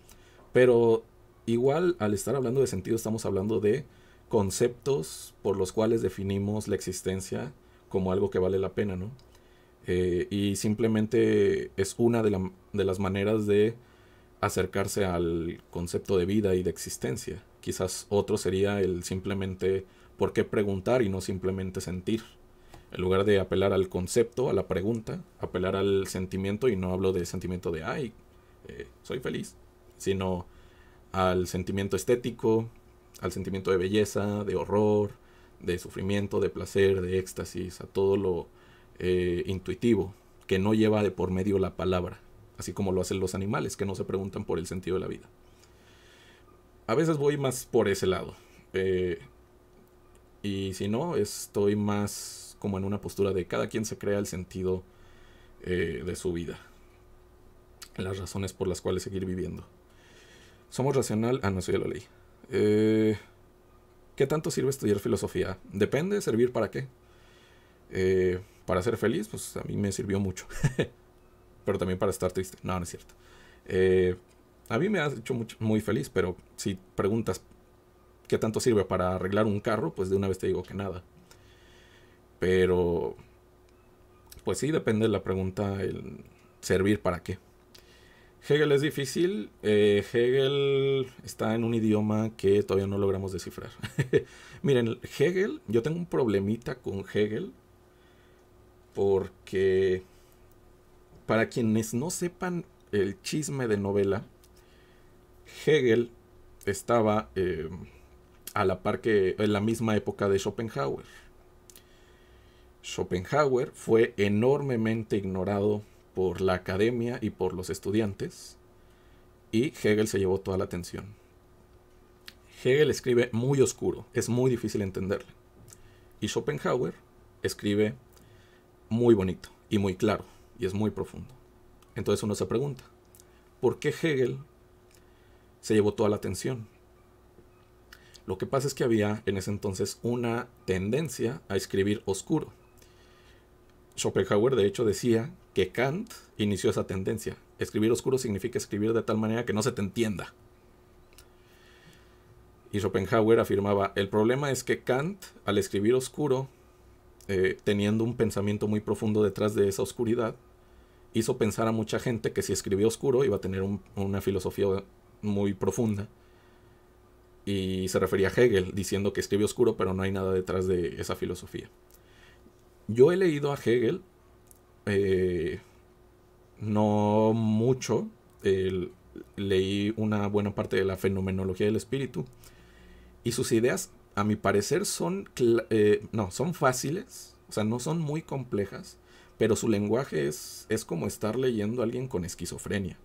[SPEAKER 1] pero igual al estar hablando de sentido estamos hablando de conceptos por los cuales definimos la existencia como algo que vale la pena, ¿no? Eh, y simplemente es una de las maneras de acercarse al concepto de vida y de existencia. Quizás otro sería el simplemente por qué preguntar y no simplemente sentir. En lugar de apelar al concepto, a la pregunta, apelar al sentimiento y no hablo del sentimiento de, ay, eh, soy feliz, sino al sentimiento estético, al sentimiento de belleza, de horror, de sufrimiento, de placer, de éxtasis, a todo lo eh, intuitivo que no lleva de por medio la palabra así como lo hacen los animales, que no se preguntan por el sentido de la vida. A veces voy más por ese lado. Eh, y si no, estoy más como en una postura de cada quien se crea el sentido eh, de su vida. Las razones por las cuales seguir viviendo. Somos racional. Ah, no, eso ya lo leí. Eh, ¿Qué tanto sirve estudiar filosofía? Depende, servir para qué. para ser feliz, pues a mí me sirvió mucho. pero también para estar triste. No, no es cierto. Eh, a mí me ha hecho muy feliz, pero si preguntas qué tanto sirve para arreglar un carro, pues de una vez te digo que nada. Pero, pues sí, depende de la pregunta, el servir para qué. Hegel es difícil. Eh, Hegel está en un idioma que todavía no logramos descifrar. Miren, Hegel, yo tengo un problemita con Hegel porque para quienes no sepan el chisme de novela, Hegel estaba eh, a la par que en la misma época de Schopenhauer. Schopenhauer fue enormemente ignorado por la academia y por los estudiantes, y Hegel se llevó toda la atención. Hegel escribe muy oscuro, es muy difícil entenderle. Y Schopenhauer escribe muy bonito y muy claro y es muy profundo. Entonces uno se pregunta, ¿por qué Hegel se llevó toda la atención? Lo que pasa es que había en ese entonces una tendencia a escribir oscuro. Schopenhauer de hecho decía que Kant inició esa tendencia. Escribir oscuro significa escribir de tal manera que no se te entienda. Y Schopenhauer afirmaba, el problema es que Kant, al escribir oscuro, eh, teniendo un pensamiento muy profundo detrás de esa oscuridad, hizo pensar a mucha gente que si escribía oscuro iba a tener una filosofía muy profunda. Y se refería a Hegel diciendo que escribe oscuro, pero no hay nada detrás de esa filosofía. Yo he leído a Hegel, eh, no mucho, leí una buena parte de la fenomenología del espíritu, y sus ideas, a mi parecer, son, eh, no, son fáciles, o sea, no son muy complejas, pero su lenguaje es, es como estar leyendo a alguien con esquizofrenia.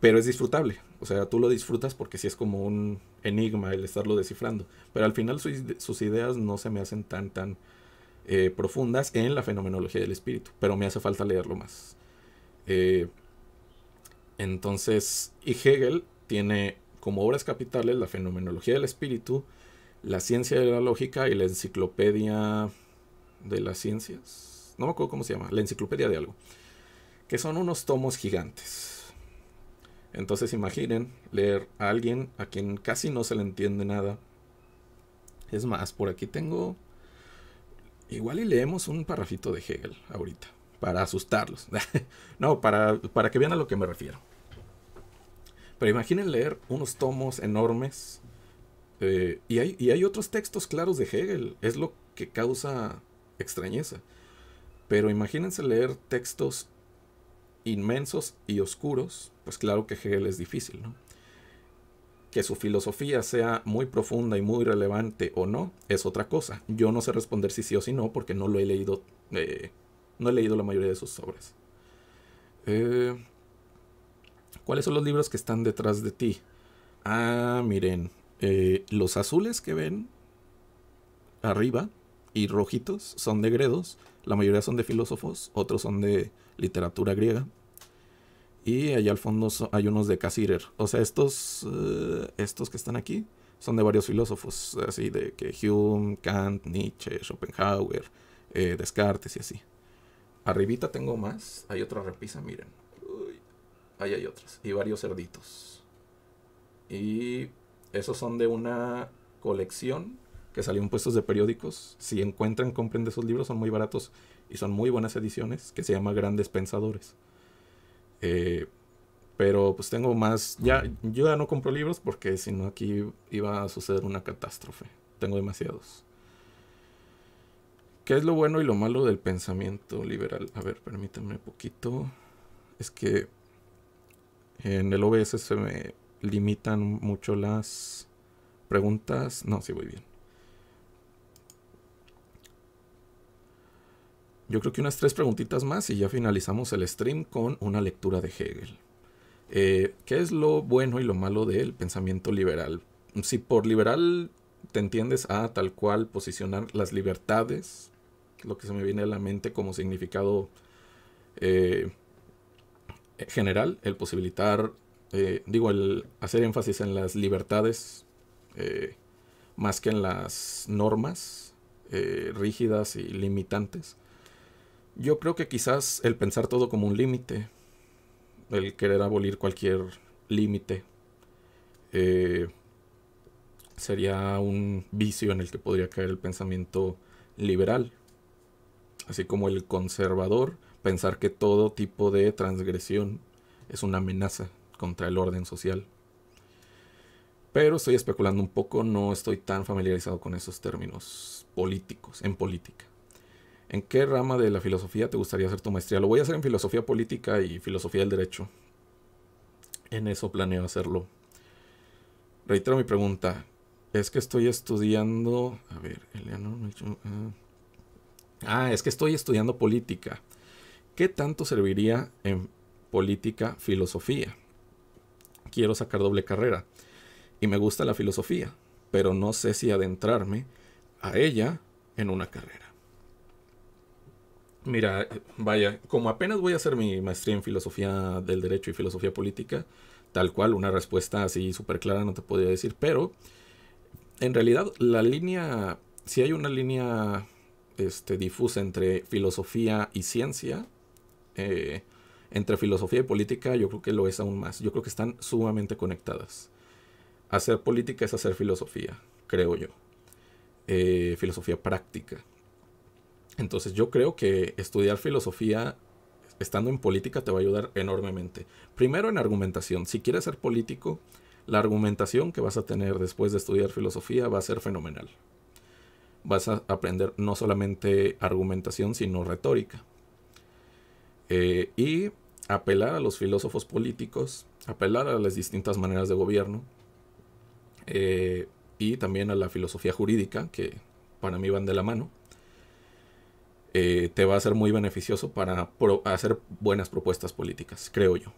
[SPEAKER 1] Pero es disfrutable, o sea, tú lo disfrutas porque sí es como un enigma el estarlo descifrando. Pero al final sus, ideas no se me hacen tan, tan eh, profundas en la fenomenología del espíritu, pero me hace falta leerlo más. Eh, entonces, y Hegel tiene como obras capitales la fenomenología del espíritu, la ciencia de la lógica y la enciclopedia de las ciencias, no me acuerdo cómo se llama, la enciclopedia de algo, que son unos tomos gigantes. Entonces imaginen leer a alguien a quien casi no se le entiende nada. Es más, por aquí tengo... Igual y leemos un parrafito de Hegel ahorita, para asustarlos. no, para, que vean a lo que me refiero. Pero imaginen leer unos tomos enormes. Eh, y, hay, y hay otros textos claros de Hegel. Es lo que causa extrañeza. Pero imagínense leer textos inmensos y oscuros, pues claro que Hegel es difícil, ¿no? Que su filosofía sea muy profunda y muy relevante o no, es otra cosa. Yo no sé responder si sí o si no, porque no lo he leído, eh, no he leído la mayoría de sus obras. Eh, ¿Cuáles son los libros que están detrás de ti? Ah, miren, eh, los azules que ven arriba y rojitos son de gredos, la mayoría son de filósofos, otros son de literatura griega. Y allá al fondo hay unos de Casirer. O sea, estos, eh, estos que están aquí son de varios filósofos, así de que Hume, Kant, Nietzsche, Schopenhauer, eh, Descartes y así. Arribita tengo más, hay otra repisa, miren. ahí hay otras. Y varios cerditos. Y esos son de una colección que en puestos de periódicos. Si encuentran, compren de esos libros, son muy baratos y son muy buenas ediciones, que se llama Grandes Pensadores. Eh, pero pues tengo más, ya, yo ya no compro libros porque si no aquí iba a suceder una catástrofe. Tengo demasiados. ¿Qué es lo bueno y lo malo del pensamiento liberal? A ver, permítanme un poquito. Es que en el OBS se me limitan mucho las preguntas. No, sí, voy bien. Yo creo que unas tres preguntitas más y ya finalizamos el stream con una lectura de Hegel. Eh, ¿Qué es lo bueno y lo malo del pensamiento liberal? Si por liberal te entiendes a tal cual posicionar las libertades, lo que se me viene a la mente como significado eh, general, el posibilitar, eh, digo, el hacer énfasis en las libertades más que en las normas rígidas y limitantes yo creo que quizás el pensar todo como un límite, el querer abolir cualquier límite, eh, sería un vicio en el que podría caer el pensamiento liberal, así como el conservador, pensar que todo tipo de transgresión es una amenaza contra el orden social. Pero estoy especulando un poco, no estoy tan familiarizado con esos términos políticos, en política. ¿En qué rama de la filosofía te gustaría hacer tu maestría? Lo voy a hacer en filosofía política y filosofía del derecho. En eso planeo hacerlo. Reitero mi pregunta. Es que estoy estudiando... A ver, Eleanor... Ah, ah, es que estoy estudiando política. ¿Qué tanto serviría en política filosofía? Quiero sacar doble carrera. Y me gusta la filosofía, pero no sé si adentrarme a ella en una carrera. Mira, vaya, como apenas voy a hacer mi maestría en filosofía del derecho y filosofía política, tal cual, una respuesta así súper clara no te podría decir, pero en realidad la línea, si hay una línea este, difusa entre filosofía y ciencia, eh, entre filosofía y política, yo creo que lo es aún más. Yo creo que están sumamente conectadas. Hacer política es hacer filosofía, creo yo. Eh, filosofía práctica. Entonces yo creo que estudiar filosofía estando en política te va a ayudar enormemente. Primero en argumentación. Si quieres ser político, la argumentación que vas a tener después de estudiar filosofía va a ser fenomenal. Vas a aprender no solamente argumentación, sino retórica. Eh, y apelar a los filósofos políticos, apelar a las distintas maneras de gobierno eh, y también a la filosofía jurídica, que para mí van de la mano. Eh, te va a ser muy beneficioso para hacer buenas propuestas políticas, creo yo.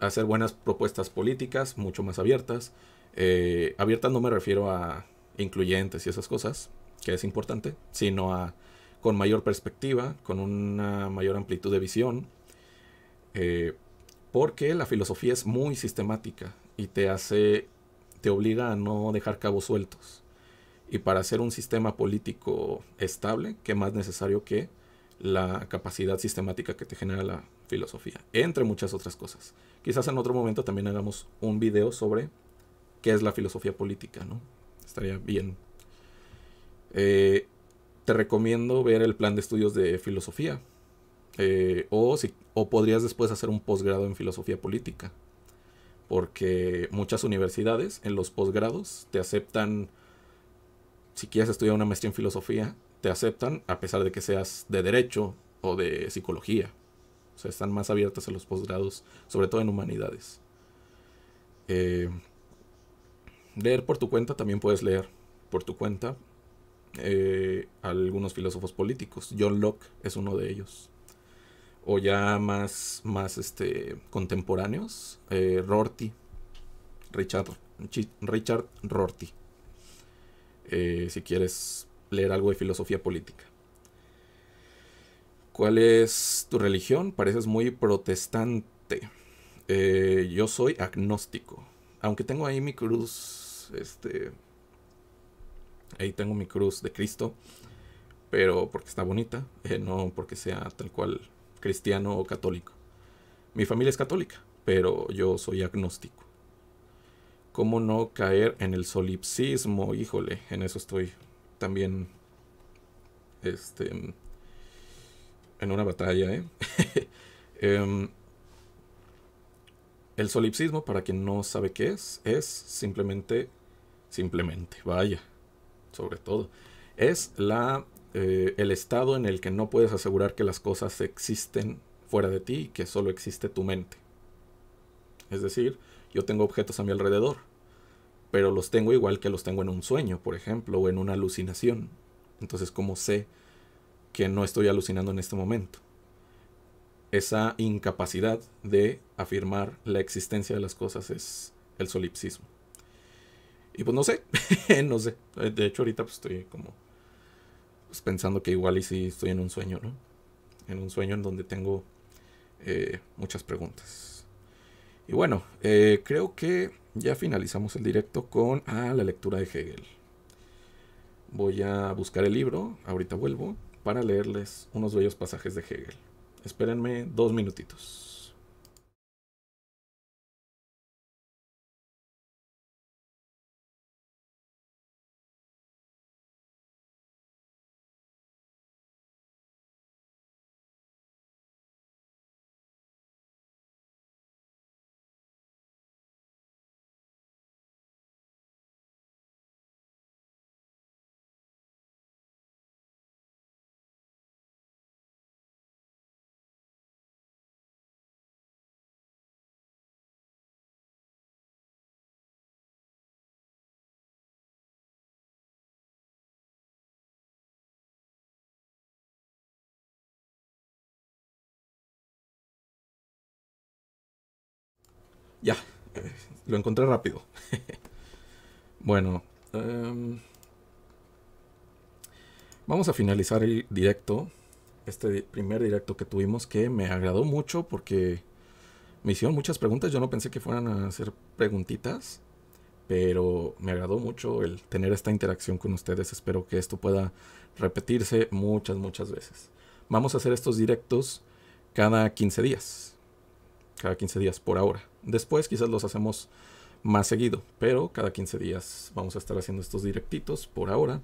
[SPEAKER 1] Hacer buenas propuestas políticas mucho más abiertas. Eh, abiertas no me refiero a incluyentes y esas cosas, que es importante, sino a con mayor perspectiva, con una mayor amplitud de visión, eh, porque la filosofía es muy sistemática y te hace, te obliga a no dejar cabos sueltos y para hacer un sistema político estable, ¿qué más necesario que la capacidad sistemática que te genera la filosofía, entre muchas otras cosas. Quizás en otro momento también hagamos un video sobre qué es la filosofía política, ¿no? Estaría bien. Eh, te recomiendo ver el plan de estudios de filosofía. Eh, o, si, o podrías después hacer un posgrado en filosofía política. Porque muchas universidades en los posgrados te aceptan si quieres estudiar una maestría en filosofía, te aceptan a pesar de que seas de derecho o de psicología. O sea, están más abiertas a los posgrados, sobre todo en humanidades. Eh, leer por tu cuenta, también puedes leer por tu cuenta eh, algunos filósofos políticos. John Locke es uno de ellos. O ya más, más este, contemporáneos, eh, Rorty, Richard, Richard Rorty eh, si quieres leer algo de filosofía política. ¿Cuál es tu religión? Pareces muy protestante. Eh, yo soy agnóstico. Aunque tengo ahí mi cruz, este... Ahí tengo mi cruz de Cristo, pero porque está bonita, eh, no porque sea tal cual cristiano o católico. Mi familia es católica, pero yo soy agnóstico cómo no caer en el solipsismo. Híjole, en eso estoy también este, en una batalla. ¿eh? Em, el solipsismo, para quien no sabe qué es, es simplemente, simplemente, vaya, sobre todo, es la, eh, el estado en el que no puedes asegurar que las cosas existen fuera de ti y que solo existe tu mente. Es decir, yo tengo objetos a mi alrededor, pero los tengo igual que los tengo en un sueño, por ejemplo, o en una alucinación. Entonces, ¿cómo sé que no estoy alucinando en este momento? Esa incapacidad de afirmar la existencia de las cosas es el solipsismo. Y pues no sé, no sé. De hecho, ahorita pues, estoy como pues, pensando que igual y si estoy en un sueño, ¿no? En un sueño en donde tengo eh, muchas preguntas. Y bueno, eh, creo que ya finalizamos el directo con ah, la lectura de Hegel. Voy a buscar el libro, ahorita vuelvo, para leerles unos bellos pasajes de Hegel. Espérenme dos minutitos. Ya, eh, lo encontré rápido. bueno, em, vamos a finalizar el directo. Este primer directo que tuvimos que me agradó mucho porque me hicieron muchas preguntas. Yo no pensé que fueran a hacer preguntitas, pero me agradó mucho el tener esta interacción con ustedes. Espero que esto pueda repetirse muchas, muchas veces. Vamos a hacer estos directos cada 15 días. Cada 15 días por ahora. Después quizás los hacemos más seguido, pero cada 15 días vamos a estar haciendo estos directitos por ahora.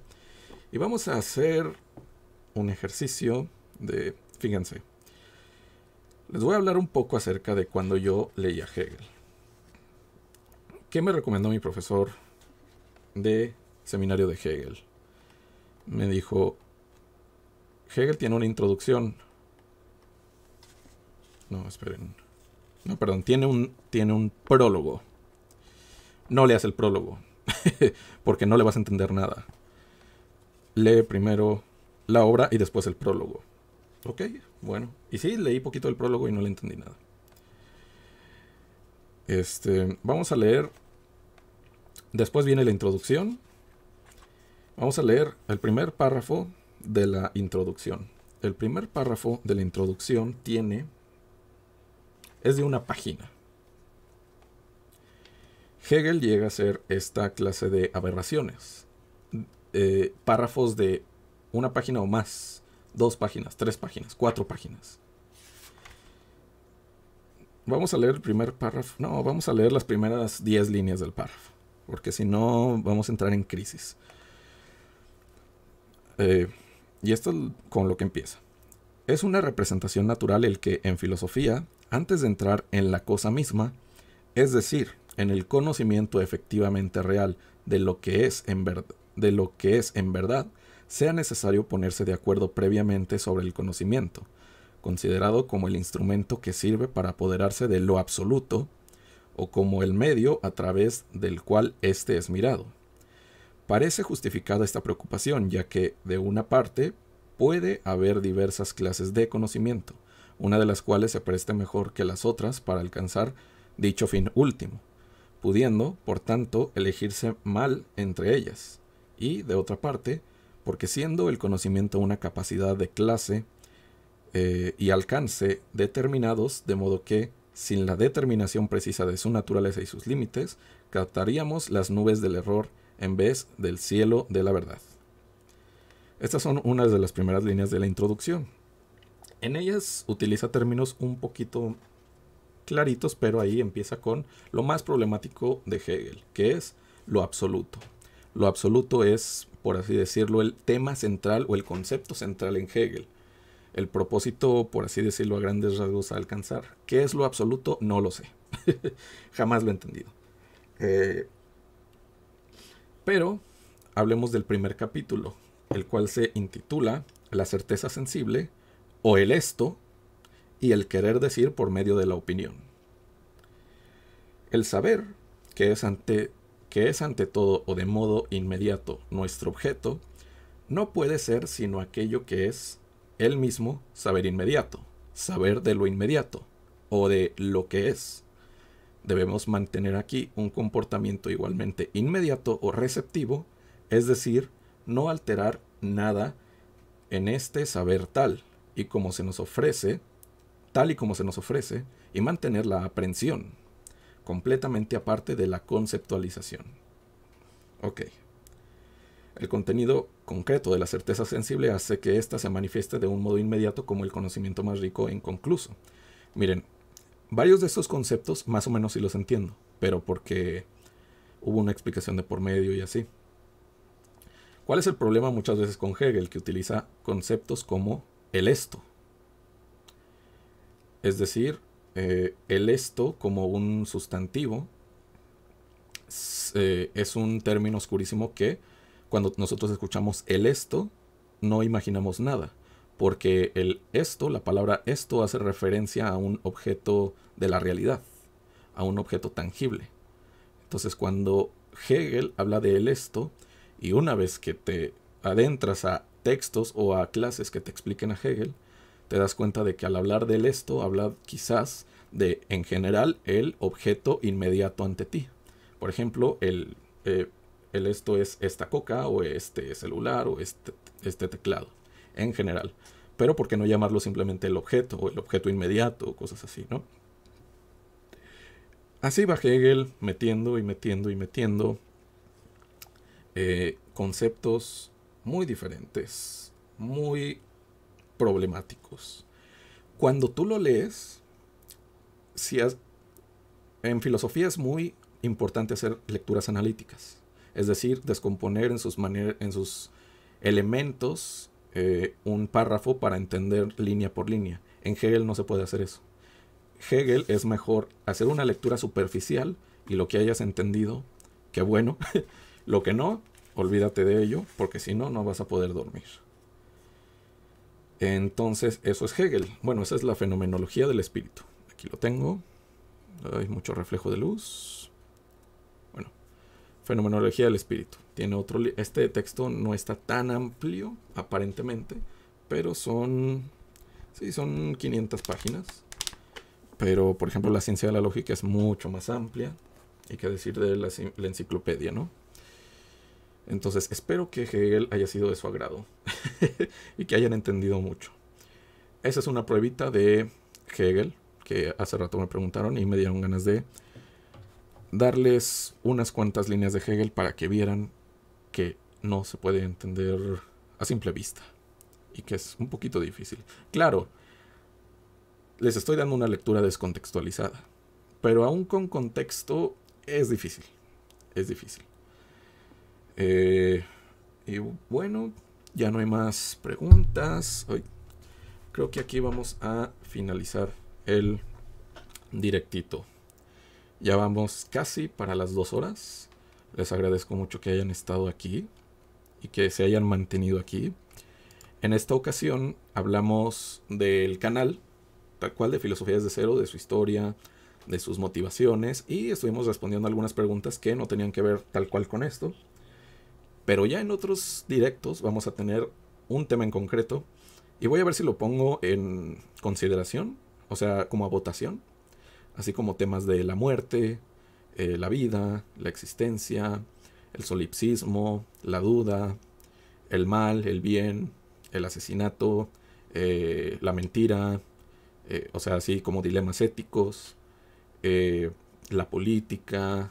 [SPEAKER 1] Y vamos a hacer un ejercicio de, fíjense, les voy a hablar un poco acerca de cuando yo leía Hegel. ¿Qué me recomendó mi profesor de seminario de Hegel? Me dijo, Hegel tiene una introducción. No, esperen. No, perdón, tiene un, tiene un prólogo. No leas el prólogo, porque no le vas a entender nada. Lee primero la obra y después el prólogo. Ok, bueno. Y sí, leí poquito el prólogo y no le entendí nada. Este, vamos a leer. Después viene la introducción. Vamos a leer el primer párrafo de la introducción. El primer párrafo de la introducción tiene es de una página. Hegel llega a ser esta clase de aberraciones. Eh, párrafos de una página o más, dos páginas, tres páginas, cuatro páginas. Vamos a leer el primer párrafo. No, vamos a leer las primeras diez líneas del párrafo, porque si no vamos a entrar en crisis. Eh, y esto es con lo que empieza. Es una representación natural el que en filosofía antes de entrar en la cosa misma, es decir, en el conocimiento efectivamente real de lo que es en, de lo que es en verdad, sea necesario ponerse de acuerdo previamente sobre el conocimiento, considerado como el instrumento que sirve para apoderarse de lo absoluto, o como el medio a través del cual éste es mirado. Parece justificada esta preocupación, ya que, de una parte, puede haber diversas clases de conocimiento, una de las cuales se preste mejor que las otras para alcanzar dicho fin último, pudiendo, por tanto, elegirse mal entre ellas. Y, de otra parte, porque siendo el conocimiento una capacidad de clase eh, y alcance determinados, de modo que, sin la determinación precisa de su naturaleza y sus límites, captaríamos las nubes del error en vez del cielo de la verdad. Estas son unas de las primeras líneas de la introducción. En ellas utiliza términos un poquito claritos, pero ahí empieza con lo más problemático de Hegel, que es lo absoluto. Lo absoluto es, por así decirlo, el tema central o el concepto central en Hegel. El propósito, por así decirlo, a grandes rasgos a alcanzar. ¿Qué es lo absoluto? No lo sé. Jamás lo he entendido. Eh, pero hablemos del primer capítulo, el cual se intitula La certeza sensible o el esto y el querer decir por medio de la opinión. El saber, que es ante, que es ante todo o de modo inmediato nuestro objeto, no puede ser sino aquello que es el mismo saber inmediato, saber de lo inmediato o de lo que es. Debemos mantener aquí un comportamiento igualmente inmediato o receptivo, es decir, no alterar nada en este saber tal, y como se nos ofrece, tal y como se nos ofrece, y mantener la aprensión, completamente aparte de la conceptualización. Ok. El contenido concreto de la certeza sensible hace que ésta se manifieste de un modo inmediato como el conocimiento más rico e inconcluso. Miren, varios de estos conceptos más o menos sí los entiendo, pero porque hubo una explicación de por medio y así. ¿Cuál es el problema muchas veces con Hegel, que utiliza conceptos como el esto. Es decir, eh, el esto como un sustantivo eh, es un término oscurísimo que cuando nosotros escuchamos el esto no imaginamos nada, porque el esto, la palabra esto hace referencia a un objeto de la realidad, a un objeto tangible. Entonces cuando Hegel habla de el esto y una vez que te adentras a textos o a clases que te expliquen a Hegel, te das cuenta de que al hablar del esto, habla quizás de, en general, el objeto inmediato ante ti. Por ejemplo, el, eh, el esto es esta coca o este celular o este, este, teclado, en general. Pero ¿por qué no llamarlo simplemente el objeto o el objeto inmediato o cosas así, no? Así va Hegel metiendo y metiendo y metiendo eh, conceptos muy diferentes, muy problemáticos. Cuando tú lo lees, si en filosofía es muy importante hacer lecturas analíticas, es decir, descomponer en sus, en sus elementos eh, un párrafo para entender línea por línea. En Hegel no se puede hacer eso. Hegel es mejor hacer una lectura superficial y lo que hayas entendido, que bueno, lo que no, olvídate de ello, porque si no, no vas a poder dormir. Entonces, eso es Hegel. Bueno, esa es la fenomenología del espíritu. Aquí lo tengo. Hay mucho reflejo de luz. Bueno, fenomenología del espíritu. Tiene otro este texto no está tan amplio, aparentemente, pero son sí, son 500 páginas. Pero, por ejemplo, la ciencia de la lógica es mucho más amplia. Hay que decir de la enciclopedia, ¿no? Entonces espero que Hegel haya sido de su agrado y que hayan entendido mucho. Esa es una pruebita de Hegel que hace rato me preguntaron y me dieron ganas de darles unas cuantas líneas de Hegel para que vieran que no se puede entender a simple vista y que es un poquito difícil. Claro, les estoy dando una lectura descontextualizada, pero aún con contexto es difícil, es difícil. Eh, y bueno, ya no hay más preguntas. creo que aquí vamos a finalizar el directito. Ya vamos casi para las dos horas. Les agradezco mucho que hayan estado aquí y que se hayan mantenido aquí. En esta ocasión hablamos del canal, tal cual de filosofías de cero, de su historia, de sus motivaciones y estuvimos respondiendo algunas preguntas que no tenían que ver tal cual con esto. Pero ya en otros directos vamos a tener un tema en concreto y voy a ver si lo pongo en consideración, o sea, como a votación, así como temas de la muerte, eh, la vida, la existencia, el solipsismo, la duda, el mal, el bien, el asesinato, eh, la mentira, eh, o sea, así como dilemas éticos, la política,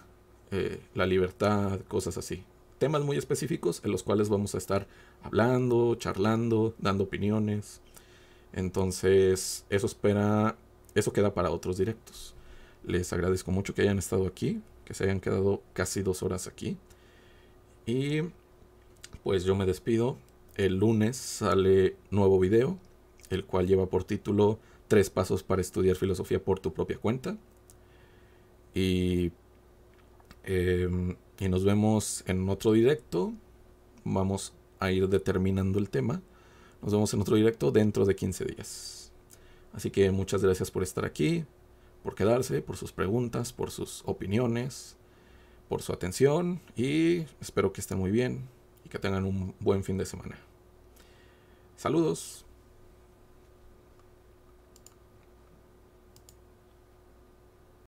[SPEAKER 1] la libertad, cosas así temas muy específicos en los cuales vamos a estar hablando, charlando, dando opiniones. Entonces, eso espera, eso queda para otros directos. Les agradezco mucho que hayan estado aquí, que se hayan quedado casi dos horas aquí. Y pues yo me despido. El lunes sale nuevo video, el cual lleva por título Tres pasos para estudiar filosofía por tu propia cuenta. Y em, y nos vemos en otro directo. Vamos a ir determinando el tema. Nos vemos en otro directo dentro de 15 días. Así que muchas gracias por estar aquí, por quedarse, por sus preguntas, por sus opiniones, por su atención y espero que estén muy bien y que tengan un buen fin de semana. Saludos.